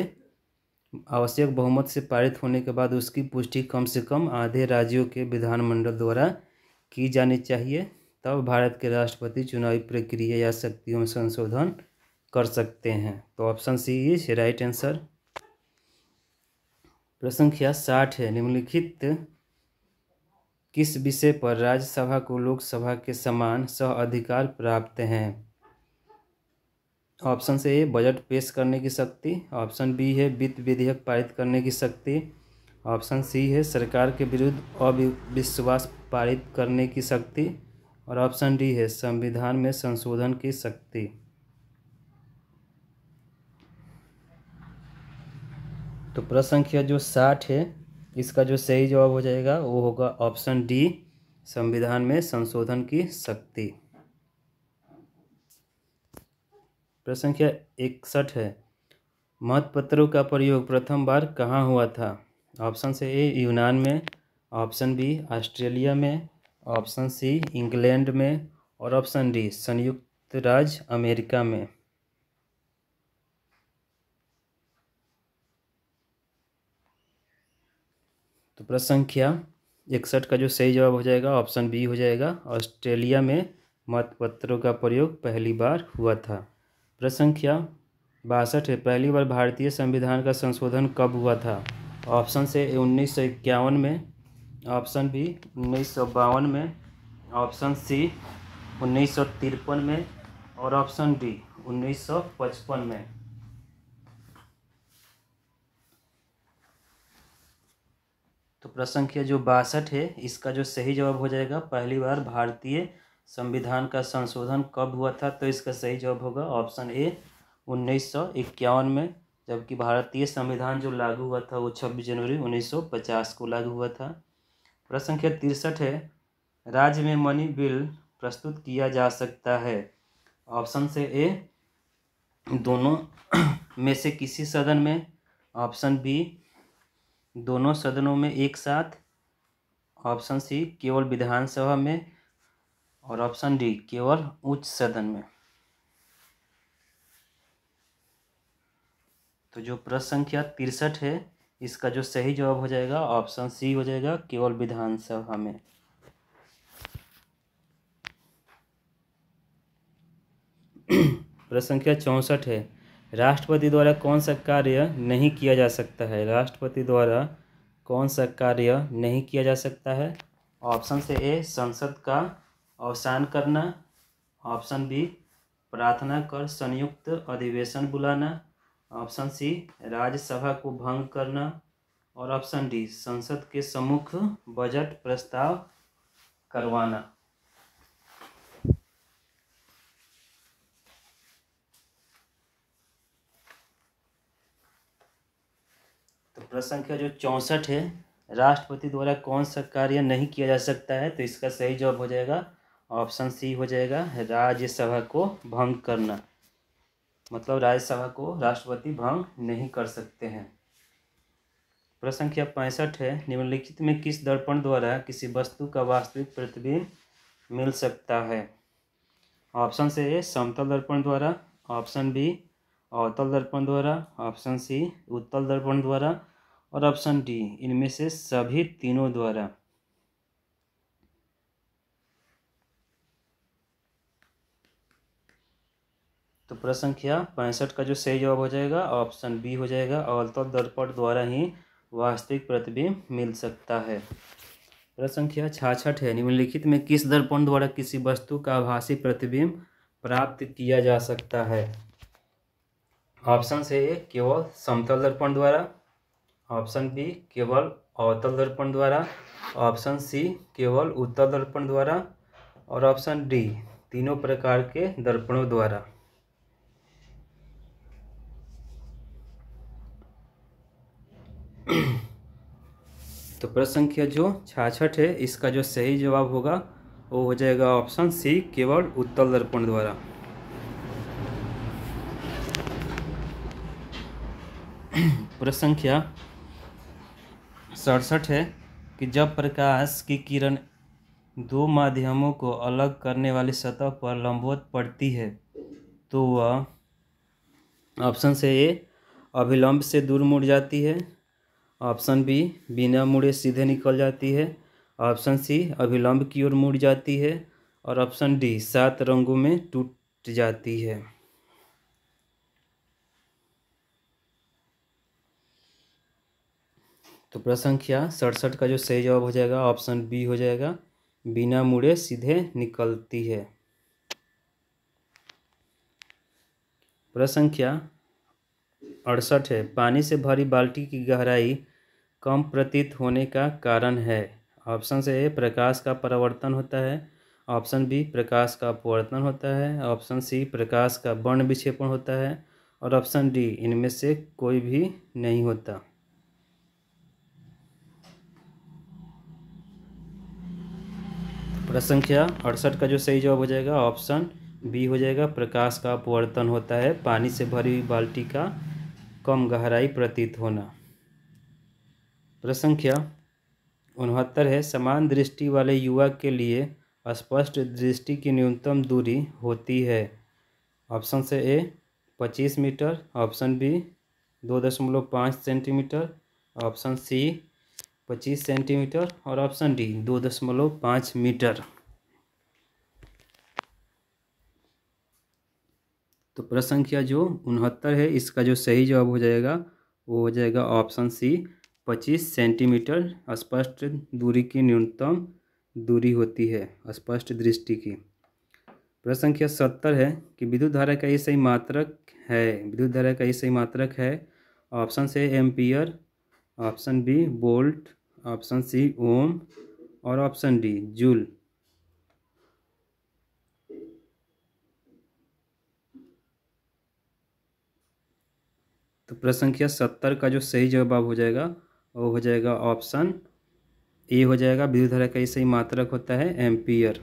आवश्यक बहुमत से पारित होने के बाद उसकी पुष्टि कम से कम आधे राज्यों के विधानमंडल द्वारा की जानी चाहिए तब भारत के राष्ट्रपति चुनावी प्रक्रिया या शक्तियों में संशोधन कर सकते हैं तो option C is right answer प्रश्न संख्या साठ है निम्नलिखित किस विषय पर राज्यसभा को लोकसभा के समान सह अधिकार प्राप्त हैं ऑप्शन से ए बजट पेश करने की शक्ति ऑप्शन बी है वित्त विधेयक पारित करने की शक्ति ऑप्शन सी है सरकार के विरुद्ध अविश्वास पारित करने की शक्ति और ऑप्शन डी है संविधान में संशोधन की शक्ति तो प्रश्न संख्या जो साठ है इसका जो सही जवाब हो जाएगा वो होगा ऑप्शन डी संविधान में संशोधन की शक्ति प्रश्न संख्या इकसठ है मतपत्रों का प्रयोग प्रथम बार कहाँ हुआ था ऑप्शन से ए यूनान में ऑप्शन बी ऑस्ट्रेलिया में ऑप्शन सी इंग्लैंड में और ऑप्शन डी संयुक्त राज्य अमेरिका में तो प्रश्न संख्या इकसठ का जो सही जवाब हो जाएगा ऑप्शन बी हो जाएगा ऑस्ट्रेलिया में मतपत्रों का प्रयोग पहली बार हुआ था प्रश्न संख्या बासठ है पहली बार भारतीय संविधान का संशोधन कब हुआ था ऑप्शन से उन्नीस सौ इक्यावन में ऑप्शन बी उन्नीस सौ बावन में ऑप्शन सी उन्नीस सौ तिरपन में और ऑप्शन डी उन्नीस सौ पचपन में प्रश्न किया जो बासठ है इसका जो सही जवाब हो जाएगा पहली बार भारतीय संविधान का संशोधन कब हुआ था तो इसका सही जवाब होगा ऑप्शन ए उन्नीस सौ इक्यावन में जबकि भारतीय संविधान जो लागू हुआ था वो छब्बीस जनवरी उन्नीस सौ पचास को लागू हुआ था प्रश्न संख्या तिरसठ है राज्य में मनी बिल प्रस्तुत किया जा सकता है ऑप्शन से ए दोनों में से किसी सदन में ऑप्शन बी दोनों सदनों में एक साथ ऑप्शन सी केवल विधानसभा में और ऑप्शन डी केवल उच्च सदन में तो जो प्रश्न संख्या तिरसठ है इसका जो सही जवाब हो जाएगा ऑप्शन सी हो जाएगा केवल विधानसभा में प्रश्न संख्या चौंसठ है राष्ट्रपति द्वारा कौन सा कार्य नहीं किया जा सकता है राष्ट्रपति द्वारा कौन सा कार्य नहीं किया जा सकता है ऑप्शन से ए संसद का अवसान करना ऑप्शन बी प्रार्थना कर संयुक्त अधिवेशन बुलाना ऑप्शन सी राज्यसभा को भंग करना और ऑप्शन डी संसद के सम्मुख बजट प्रस्ताव करवाना प्रश्न संख्या जो चौंसठ है राष्ट्रपति द्वारा कौन सा कार्य नहीं किया जा सकता है तो इसका सही जवाब हो जाएगा ऑप्शन सी हो जाएगा राज्यसभा को भंग करना मतलब राज्यसभा को राष्ट्रपति भंग नहीं कर सकते हैं प्रश्न संख्या पैंसठ है निम्नलिखित में किस दर्पण द्वारा किसी वस्तु का वास्तविक प्रतिबिंब मिल सकता है ऑप्शन से समतल दर्पण द्वारा ऑप्शन बी अवतल दर्पण द्वारा ऑप्शन सी उत्तल दर्पण द्वारा और ऑप्शन डी इनमें से सभी तीनों द्वारा तो प्रश्न संख्या पैंसठ का जो सही जवाब हो जाएगा ऑप्शन बी हो जाएगा अवतल तो दर्पण द्वारा ही वास्तविक प्रतिबिंब मिल सकता है प्रश्न संख्या छाछठ है निम्नलिखित में किस दर्पण द्वारा किसी वस्तु का आभासी प्रतिबिंब प्राप्त किया जा सकता है ऑप्शन से केवल समतल दर्पण द्वारा ऑप्शन बी केवल अवतल दर्पण द्वारा ऑप्शन सी केवल उत्तल दर्पण द्वारा और ऑप्शन डी तीनों प्रकार के दर्पणों द्वारा तो प्रश्न संख्या जो छाछठ है इसका जो सही जवाब होगा वो हो जाएगा ऑप्शन सी केवल उत्तल दर्पण द्वारा प्रश्न संख्या सड़सठ है कि जब प्रकाश की किरण दो माध्यमों को अलग करने वाली सतह पर लंबवत पड़ती है तो वह ऑप्शन से ए अभिलंब से दूर मुड़ जाती है ऑप्शन बी बिना मुड़े सीधे निकल जाती है ऑप्शन सी अभिलंब की ओर मुड़ जाती है और ऑप्शन डी सात रंगों में टूट जाती है तो प्रश्न संख्या सड़सठ का जो सही जवाब हो जाएगा ऑप्शन बी हो जाएगा बिना मुड़े सीधे निकलती है प्रश्न संख्या अड़सठ है पानी से भरी बाल्टी की गहराई कम प्रतीत होने का कारण है ऑप्शन से ए प्रकाश का परावर्तन होता है ऑप्शन बी प्रकाश का अपवर्तन होता है ऑप्शन सी प्रकाश का वर्ण विक्षेपण होता है और ऑप्शन डी इनमें से कोई भी नहीं होता प्रश्न संख्या अड़सठ का जो सही जवाब हो जाएगा ऑप्शन बी हो जाएगा प्रकाश का अपवर्तन होता है पानी से भरी हुई बाल्टी का कम गहराई प्रतीत होना प्रश्न संख्या उनहत्तर है समान दृष्टि वाले युवा के लिए स्पष्ट दृष्टि की न्यूनतम दूरी होती है ऑप्शन से ए पच्चीस मीटर ऑप्शन बी दो दशमलव पाँच सेंटीमीटर ऑप्शन सी पच्चीस सेंटीमीटर और ऑप्शन डी दो दशमलव पाँच मीटर तो प्रश्न संख्या जो उनहत्तर है इसका जो सही जवाब हो जाएगा वो हो जाएगा ऑप्शन सी पच्चीस सेंटीमीटर स्पष्ट दूरी की न्यूनतम दूरी होती है स्पष्ट दृष्टि की प्रश्न संख्या सत्तर है कि विद्युत धारा का ये सही मात्रक है विद्युत धारा का ये सही मात्रक है ऑप्शन से ampere option B volt option C ohm और ऑप्शन डी जूल तो प्रश्न संख्या सत्तर का जो सही जवाब हो जाएगा वो हो जाएगा ऑप्शन ए हो जाएगा विद्युत धारा का ये सही मात्रक होता है एम्पियर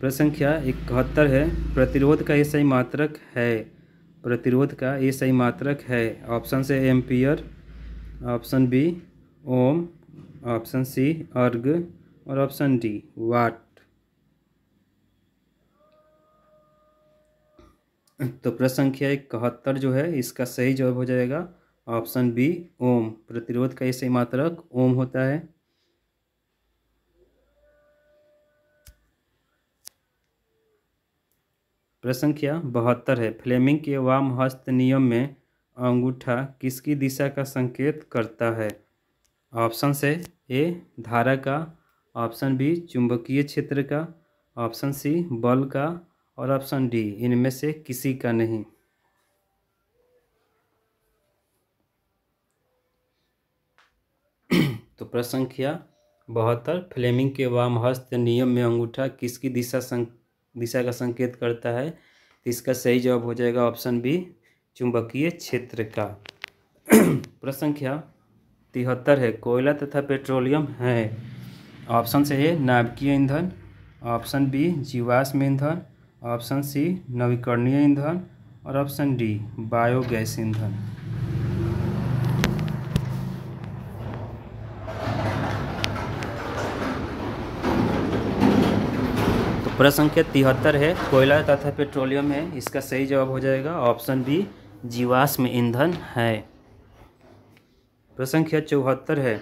प्रश्न संख्या इकहत्तर है प्रतिरोध का ये सही मात्रक है प्रतिरोध का ये सही मात्रक है ऑप्शन से ampere option B ohm option C erg और ऑप्शन डी वाट तो प्रश्न संख्या इकहत्तर जो है इसका सही जवाब हो जाएगा ऑप्शन बी ओम प्रतिरोध का ऐसे मात्रक ओम होता है प्रश्न संख्या बहत्तर है फ्लेमिंग के वाम हस्त नियम में अंगूठा किसकी दिशा का संकेत करता है ऑप्शन से ए धारा का ऑप्शन बी चुंबकीय क्षेत्र का ऑप्शन सी बल का और ऑप्शन डी इनमें से किसी का नहीं तो प्रश्न संख्या बहत्तर फ्लेमिंग के वाम हस्त नियम में अंगूठा किसकी दिशा सं दिशा का संकेत करता है तो इसका सही जवाब हो जाएगा ऑप्शन बी चुंबकीय क्षेत्र का प्रश्न संख्या तिहत्तर है कोयला तथा पेट्रोलियम है ऑप्शन से है नाभिकीय ईंधन ऑप्शन बी जीवाश्म ईंधन ऑप्शन सी नवीकरणीय ईंधन और ऑप्शन डी बायोगैस ईंधन तो प्रश्न संख्या तिहत्तर है कोयला तथा पेट्रोलियम है इसका सही जवाब हो जाएगा ऑप्शन बी जीवाश्म ईंधन है प्रश्न संख्या चौहत्तर है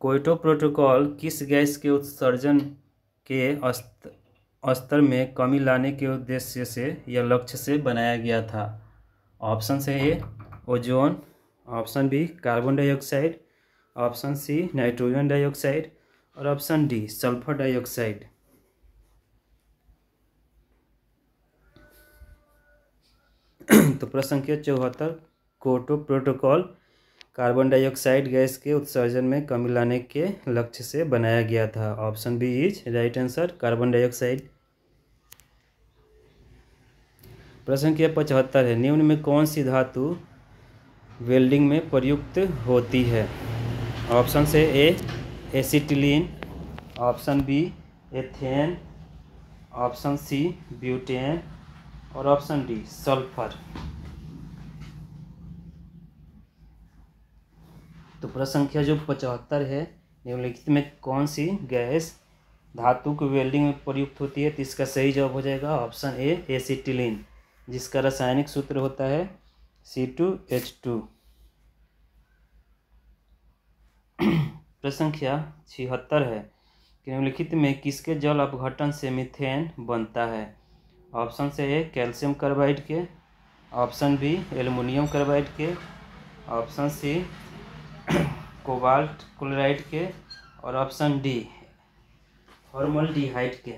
कोइटो प्रोटोकॉल किस गैस के उत्सर्जन के स्तर में कमी लाने के उद्देश्य से या लक्ष्य से बनाया गया था ऑप्शन से A ozone option B carbon dioxide option C nitrogen dioxide और ऑप्शन डी सल्फर डाइऑक्साइड तो प्रश्न संख्या चौहत्तर कोटो प्रोटोकॉल कार्बन डाइऑक्साइड गैस के उत्सर्जन में कमी लाने के लक्ष्य से बनाया गया था option B is right answer carbon dioxide प्रश्न के पचहत्तर है निम्न में कौन सी धातु वेल्डिंग में प्रयुक्त होती है ऑप्शन से A acetylene option B ethane option C butane और ऑप्शन डी सल्फर तो प्रश्न संख्या जो पचहत्तर है निम्नलिखित में कौन सी गैस धातु के वेल्डिंग में प्रयुक्त होती है तो इसका सही जवाब हो जाएगा ऑप्शन ए एसिटिलीन जिसका रासायनिक सूत्र होता है सी टू एच टू प्रश्न संख्या छिहत्तर है निम्नलिखित में किसके जल अपघटन से मिथेन बनता है ऑप्शन से ए कैल्शियम कार्बाइड के ऑप्शन बी एल्युमिनियम कार्बाइड के ऑप्शन सी कोबाल्ट क्लोराइड के और ऑप्शन डी फॉर्मल डिहाइट के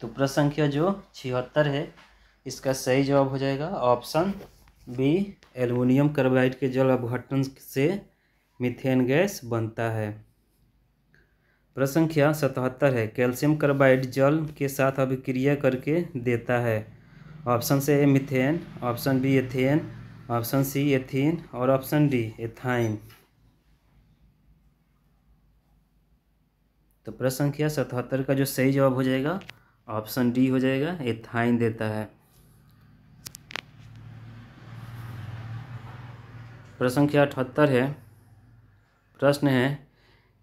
तो प्रश्न संख्या जो छिहत्तर है इसका सही जवाब हो जाएगा ऑप्शन बी एल्युमिनियम कार्बाइड के जल अपघटन से मिथेन गैस बनता है प्रश्न संख्या सतहत्तर है कैल्शियम कार्बाइड जल के साथ अभिक्रिया करके देता है ऑप्शन से methane option B ethane option C ethene और ऑप्शन डी एथाइन तो प्रश्न संख्या सतहत्तर का जो सही जवाब हो जाएगा ऑप्शन डी हो जाएगा एथाइन देता है प्रश्न संख्या अठहत्तर है प्रश्न है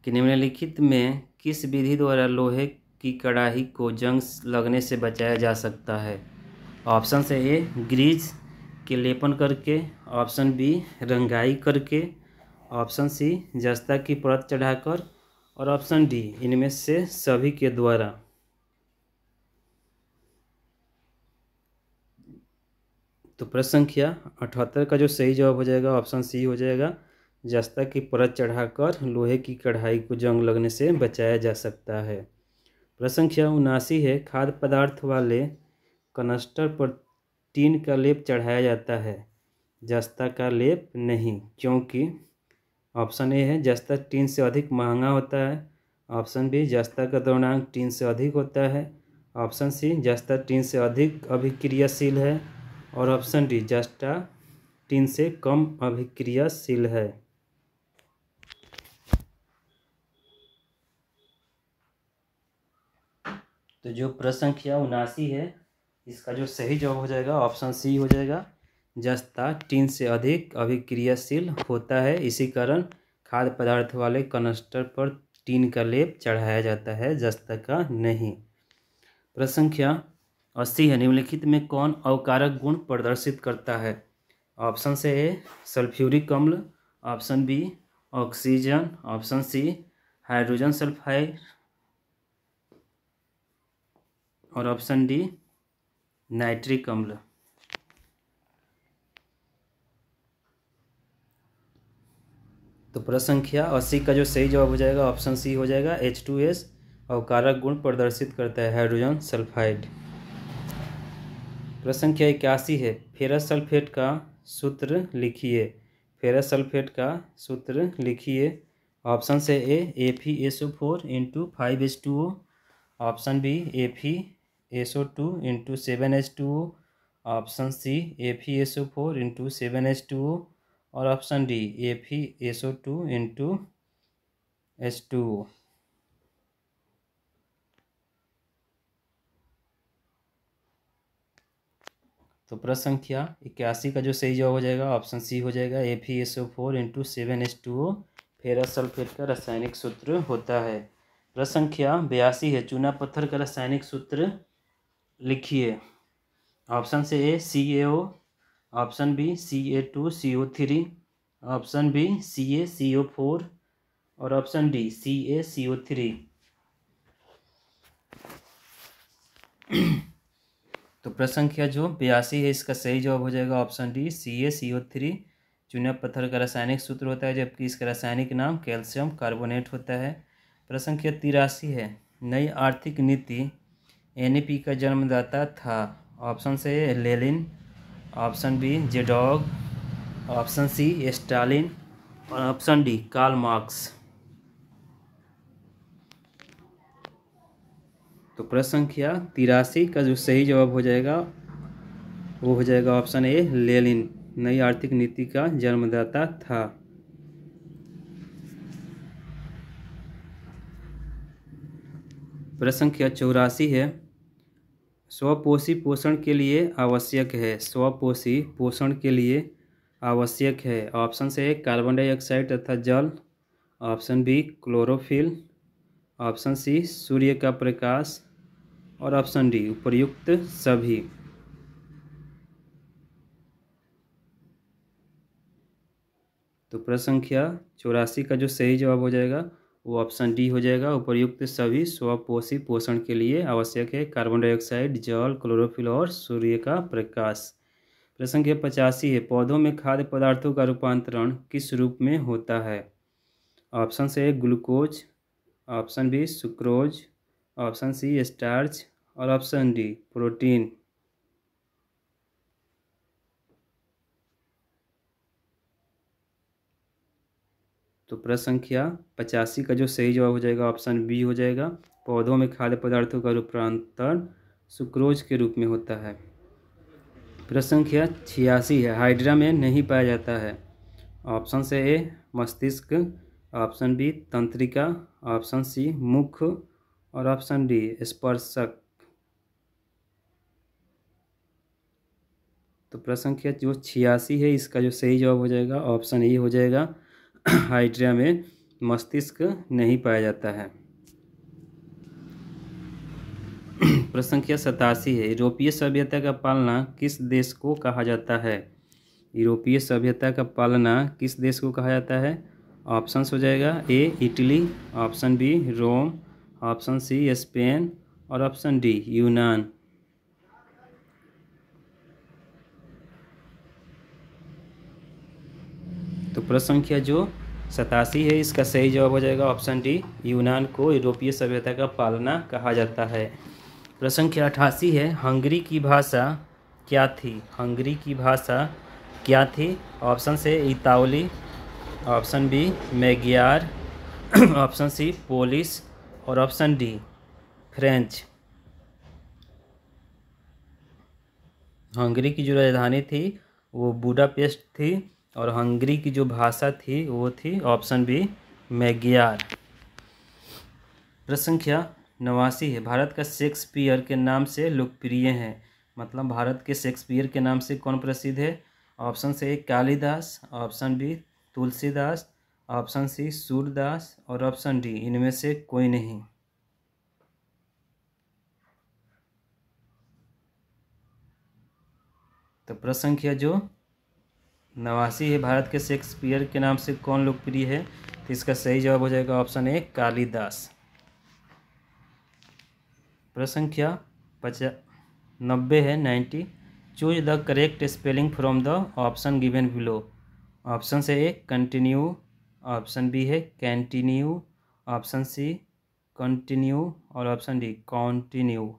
कि निम्नलिखित में किस विधि द्वारा लोहे की कड़ाही को जंग लगने से बचाया जा सकता है ऑप्शन से ए ग्रीज के लेपन करके ऑप्शन बी रंगाई करके ऑप्शन सी जस्ता की परत चढ़ाकर और ऑप्शन डी इनमें से सभी के द्वारा तो प्रश्न संख्या अठहत्तर का जो सही जवाब हो जाएगा ऑप्शन सी हो जाएगा जस्ता की परत चढ़ाकर लोहे की कढ़ाई को जंग लगने से बचाया जा सकता है प्रश्न संख्या उनासी है खाद्य पदार्थ वाले कनस्टर पर टीन का लेप चढ़ाया जाता है जस्ता का लेप नहीं क्योंकि ऑप्शन ए है जस्ता टीन से अधिक महंगा होता है ऑप्शन बी जस्ता का दौरान टीन से अधिक होता है ऑप्शन सी जस्ता टीन से अधिक अभिक्रियाशील है और ऑप्शन डी जस्ता टीन से कम अभिक्रियाशील है तो जो प्रश्न संख्या उनासी है इसका जो सही जवाब हो जाएगा ऑप्शन सी हो जाएगा जस्ता टीन से अधिक अभिक्रियाशील होता है इसी कारण खाद्य पदार्थ वाले कनस्टर पर टीन का लेप चढ़ाया जाता है जस्ता का नहीं प्रश्न संख्या अस्सी है निम्नलिखित में कौन अवकारक गुण प्रदर्शित करता है ऑप्शन से है सल्फ्यूरिक अम्ल option B oxygen option C hydrogen sulphide और ऑप्शन डी नाइट्रिक अम्ल तो प्रश्न संख्या अस्सी का जो सही जवाब हो जाएगा ऑप्शन सी हो जाएगा एच टू एस और कारक गुण प्रदर्शित करता है हाइड्रोजन सल्फाइड प्रश्न संख्या इक्यासी है फेरस सल्फेट का सूत्र लिखिए फेरस सल्फेट का सूत्र लिखिए ऑप्शन से A F E S O four into five H two O option B F E S O two into seven H two O option C F E S O four into seven H two O और option D F E S O two into H two O तो प्रश्न संख्या इक्यासी का जो सही जवाब हो जाएगा ऑप्शन सी हो जाएगा F E S O four into seven H two O ferrous sulphate का रासायनिक सूत्र होता है प्रश्न संख्या बयासी है चूना पत्थर का रासायनिक सूत्र लिखिए ऑप्शन से A C A O option B C A two C O three option B C A C O four और option D C A C O three तो प्रश्न संख्या जो बयासी है इसका सही जवाब हो जाएगा option D C A C O three चूना पत्थर का रासायनिक सूत्र होता है जबकि इसका रासायनिक नाम कैल्शियम कार्बोनेट होता है प्रश्न संख्या तिरासी है नई आर्थिक नीति एन पी का जन्मदाता था ऑप्शन से Lenin option B Zedong option C Stalin और ऑप्शन डी कार्ल मार्क्स तो प्रश्न संख्या तिरासी का जो सही जवाब हो जाएगा वो हो जाएगा ऑप्शन ए लेलिन नई आर्थिक नीति का जन्मदाता था प्रश्न संख्या चौरासी है स्वपोषी पोषण के लिए आवश्यक है स्वपोषी पोषण के लिए आवश्यक है ऑप्शन से कार्बन डाइऑक्साइड तथा जल option B chlorophyll option C सूर्य का प्रकाश और ऑप्शन डी उपयुक्त सभी तो प्रश्न संख्या चौरासी का जो सही जवाब हो जाएगा वो ऑप्शन डी हो जाएगा उपयुक्त सभी स्वपोषी पोषण के लिए आवश्यक है कार्बन डाइऑक्साइड जल क्लोरोफिल और सूर्य का प्रकाश प्रश्न के पचासी है पौधों में खाद्य पदार्थों का रूपांतरण किस रूप में होता है ऑप्शन से glucose option B sucrose option C starch और ऑप्शन डी प्रोटीन प्रश्न संख्या पचासी का जो सही जवाब हो जाएगा ऑप्शन बी हो जाएगा पौधों में खाद्य पदार्थों का रूपांतरण सुक्रोज के रूप में होता है प्रश्न संख्या छियासी है हाइड्रा में नहीं पाया जाता है ऑप्शन से ए मस्तिष्क ऑप्शन बी तंत्रिका ऑप्शन सी मुख और ऑप्शन डी स्पर्शक तो प्रश्न संख्या जो छियासी है इसका जो सही जवाब हो जाएगा ऑप्शन ए हो जाएगा हाइड्रिया में मस्तिष्क नहीं पाया जाता है प्रश्न संख्या सतासी है यूरोपीय सभ्यता का पालना किस देश को कहा जाता है यूरोपीय सभ्यता का पालना किस देश को कहा जाता है ऑप्शन हो जाएगा A Italy option B Rome option C Spain और ऑप्शन डी यूनान तो प्रश्न संख्या जो सतासी है इसका सही जवाब हो जाएगा ऑप्शन डी यूनान को यूरोपीय सभ्यता का पालना कहा जाता है प्रश्न संख्या अठासी है हंगरी की भाषा क्या थी हंगरी की भाषा क्या थी ऑप्शन से इतावली option B Magyar option C Polish और ऑप्शन डी फ्रेंच हंगरी की जो राजधानी थी वो बूडापेस्ट थी और हंगरी की जो भाषा थी वो थी ऑप्शन बी मैगियार प्रश्न संख्या नवासी है भारत का शेक्सपियर के नाम से लोकप्रिय हैं मतलब भारत के शेक्सपियर के नाम से कौन प्रसिद्ध है ऑप्शन से Kalidas option B Tulsidas option C Surdas और ऑप्शन डी इनमें से कोई नहीं तो प्रश्न संख्या जो नवासी है भारत के शेक्सपियर के नाम से कौन लोकप्रिय है तो इसका सही जवाब हो जाएगा ऑप्शन ए कालिदास प्रश्न संख्या पचा नब्बे है ninety choose the correct spelling from the option given below option से ए कंटिन्यू ऑप्शन बी है कैंटिन्यू ऑप्शन सी कंटिन्यू और ऑप्शन डी कॉन्टिन्यू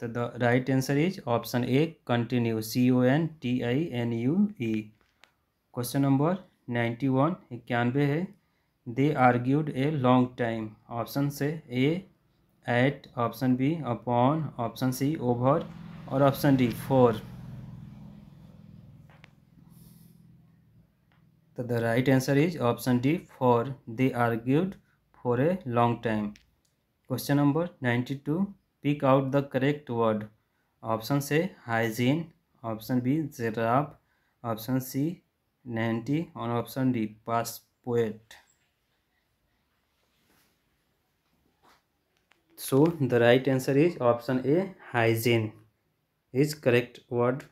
तो the right answer is option A continue C O N T I N U E question number ninety one इक्यानवे है they argued a long time option से A at option B upon option C over और option D four तो the right answer is option D for they argued for a long time question number ninety two pick out the correct word option से hygiene option B जेराब option C नैंटी और option D passport so the right answer is option A hygiene is correct word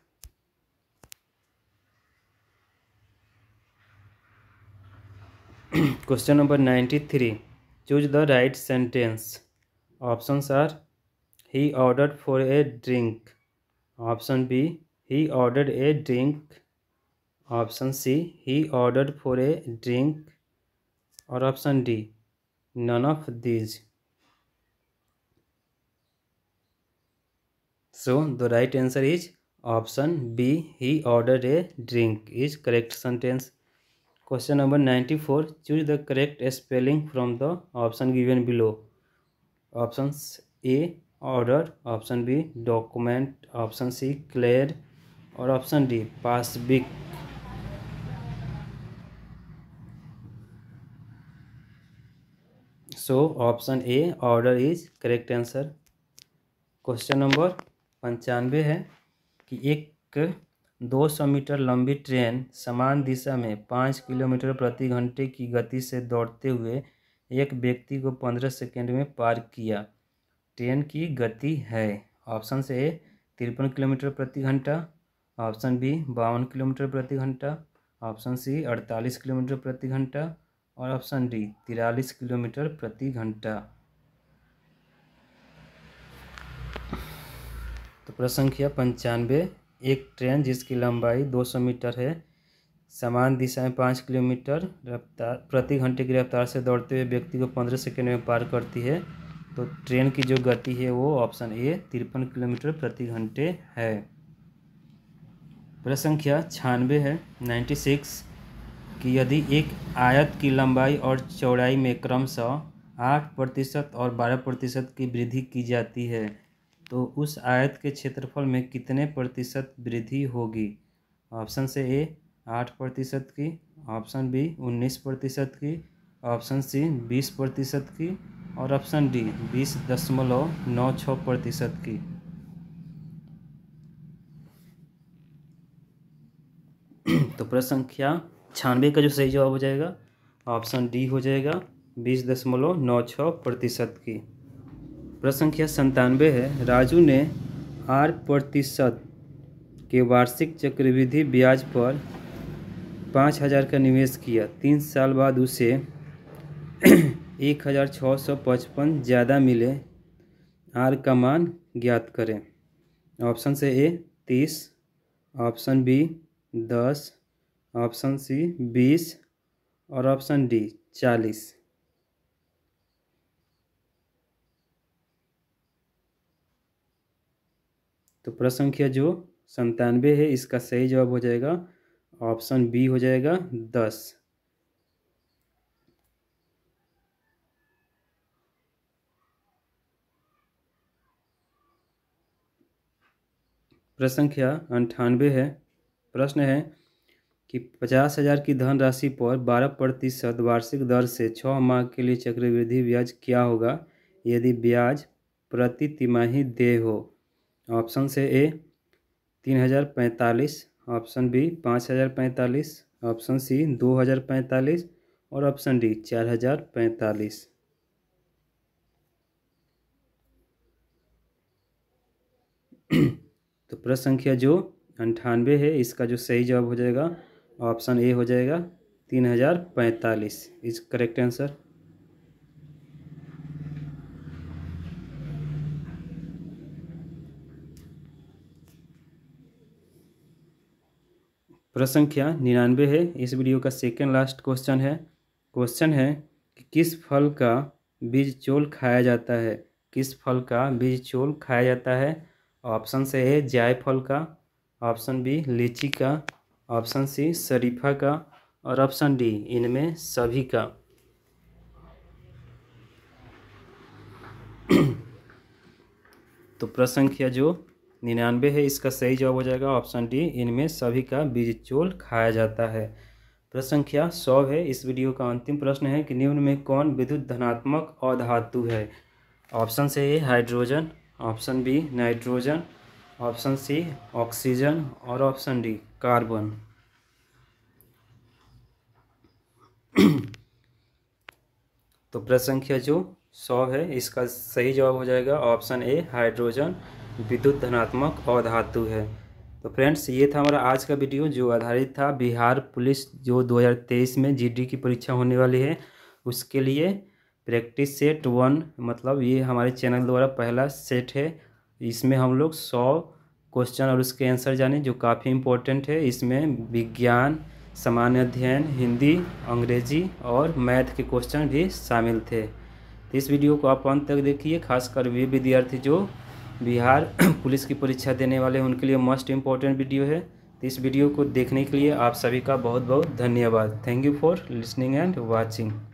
question number ninety three choose the right sentence option आर he order for a drink option B he order a drink option C he order for a drink और option D none of these so the right answer is option B he order a drink is correct sentence question number ninety four choose the correct spelling from the option given below option A order option B document option C clear और option D पासबिक so option A order is correct answer question number पंचानवे है कि एक दो सौ metre लंबी train समान दिशा में पाँच किलोमीटर प्रति घंटे की गति से दौड़ते हुए एक व्यक्ति को पंद्रह सेकेंड में पार किया ट्रेन की गति है ऑप्शन ए तिरपन किलोमीटर प्रति घंटा ऑप्शन बी बावन किलोमीटर प्रति घंटा ऑप्शन सी अड़तालीस किलोमीटर प्रति घंटा और ऑप्शन डी तिरालीस किलोमीटर प्रति घंटा तो प्रश्न संख्या पंचानवे एक ट्रेन जिसकी लंबाई दो सौ मीटर है समान दिशा में पाँच किलोमीटर रफ्तार प्रति घंटे की रफ्तार से दौड़ते हुए व्यक्ति को पंद्रह सेकेंड में पार करती है तो ट्रेन की जो गति है वो ऑप्शन ए तिरपन किलोमीटर प्रति घंटे है प्रश्न संख्या छियानवे है नाइन्टी सिक्स कि यदि एक आयत की लंबाई और चौड़ाई में क्रमशः आठ प्रतिशत और बारह प्रतिशत की वृद्धि की जाती है तो उस आयत के क्षेत्रफल में कितने प्रतिशत वृद्धि होगी ऑप्शन से ए आठ प्रतिशत की ऑप्शन बी उन्नीस प्रतिशत की ऑप्शन सी बीस प्रतिशत की और ऑप्शन डी बीस दशमलव नौ छः प्रतिशत की तो प्रश्न संख्या छियानवे का जो सही जवाब हो जाएगा ऑप्शन डी हो जाएगा बीस दशमलव नौ छः प्रतिशत की प्रश्न संख्या संतानवे है राजू ने आर प्रतिशत के वार्षिक चक्रवृद्धि ब्याज पर पाँच हज़ार का निवेश किया तीन साल बाद उसे एक हज़ार छः सौ पचपन ज़्यादा मिले आर का मान ज्ञात करें ऑप्शन से ए तीस ऑप्शन बी दस ऑप्शन सी बीस और ऑप्शन डी चालीस तो प्रश्न संख्या जो संतानवे है इसका सही जवाब हो जाएगा ऑप्शन बी हो जाएगा दस प्रश्न संख्या अंठानवे है प्रश्न है कि पचास हजार की धनराशि पर बारह प्रतिशत वार्षिक दर से छः माह के लिए चक्रवृद्धि ब्याज क्या होगा यदि ब्याज प्रति तिमाही दे हो ऑप्शन से ए तीन हजार पैंतालीस ऑप्शन बी पाँच हजार पैंतालीस ऑप्शन सी दो हजार पैंतालीस और ऑप्शन डी चार हजार पैंतालीस तो प्रश्न संख्या जो अंठानवे है इसका जो सही जवाब हो जाएगा ऑप्शन ए हो जाएगा तीन हज़ार पैंतालीस इज करेक्ट आंसर प्रश्न संख्या निन्यानवे है इस वीडियो का सेकेंड लास्ट क्वेश्चन है क्वेश्चन है कि किस फल का बीज चोल खाया जाता है किस फल का बीज चोल खाया जाता है ऑप्शन से है जायफल का ऑप्शन बी लीची का ऑप्शन सी शरीफा का और ऑप्शन डी इनमें सभी का तो प्रश्न संख्या जो निन्यानवे है इसका सही जवाब हो जाएगा ऑप्शन डी इनमें सभी का बीज चोल खाया जाता है प्रश्न संख्या सौ है इस वीडियो का अंतिम प्रश्न है कि निम्न में कौन विद्युत धनात्मक अधातु है ऑप्शन से है hydrogen option B nitrogen option C oxygen और ऑप्शन डी कार्बन तो प्रश्न संख्या जो सौ है इसका सही जवाब हो जाएगा ऑप्शन ए हाइड्रोजन विद्युत धनात्मक और धातु है तो फ्रेंड्स ये था हमारा आज का वीडियो जो आधारित था बिहार पुलिस जो 2023 में जीडी की परीक्षा होने वाली है उसके लिए प्रैक्टिस सेट वन मतलब ये हमारे चैनल द्वारा पहला सेट है इसमें हम लोग सौ क्वेश्चन और उसके आंसर जाने जो काफ़ी इम्पोर्टेंट है इसमें विज्ञान सामान्य अध्ययन हिंदी अंग्रेजी और मैथ के क्वेश्चन भी शामिल थे तो इस वीडियो को आप अंत तक देखिए खासकर वे विद्यार्थी जो बिहार पुलिस की परीक्षा देने वाले हैं उनके लिए मोस्ट इम्पॉर्टेंट वीडियो है तो इस वीडियो को देखने के लिए आप सभी का बहुत बहुत धन्यवाद thank you for listening and watching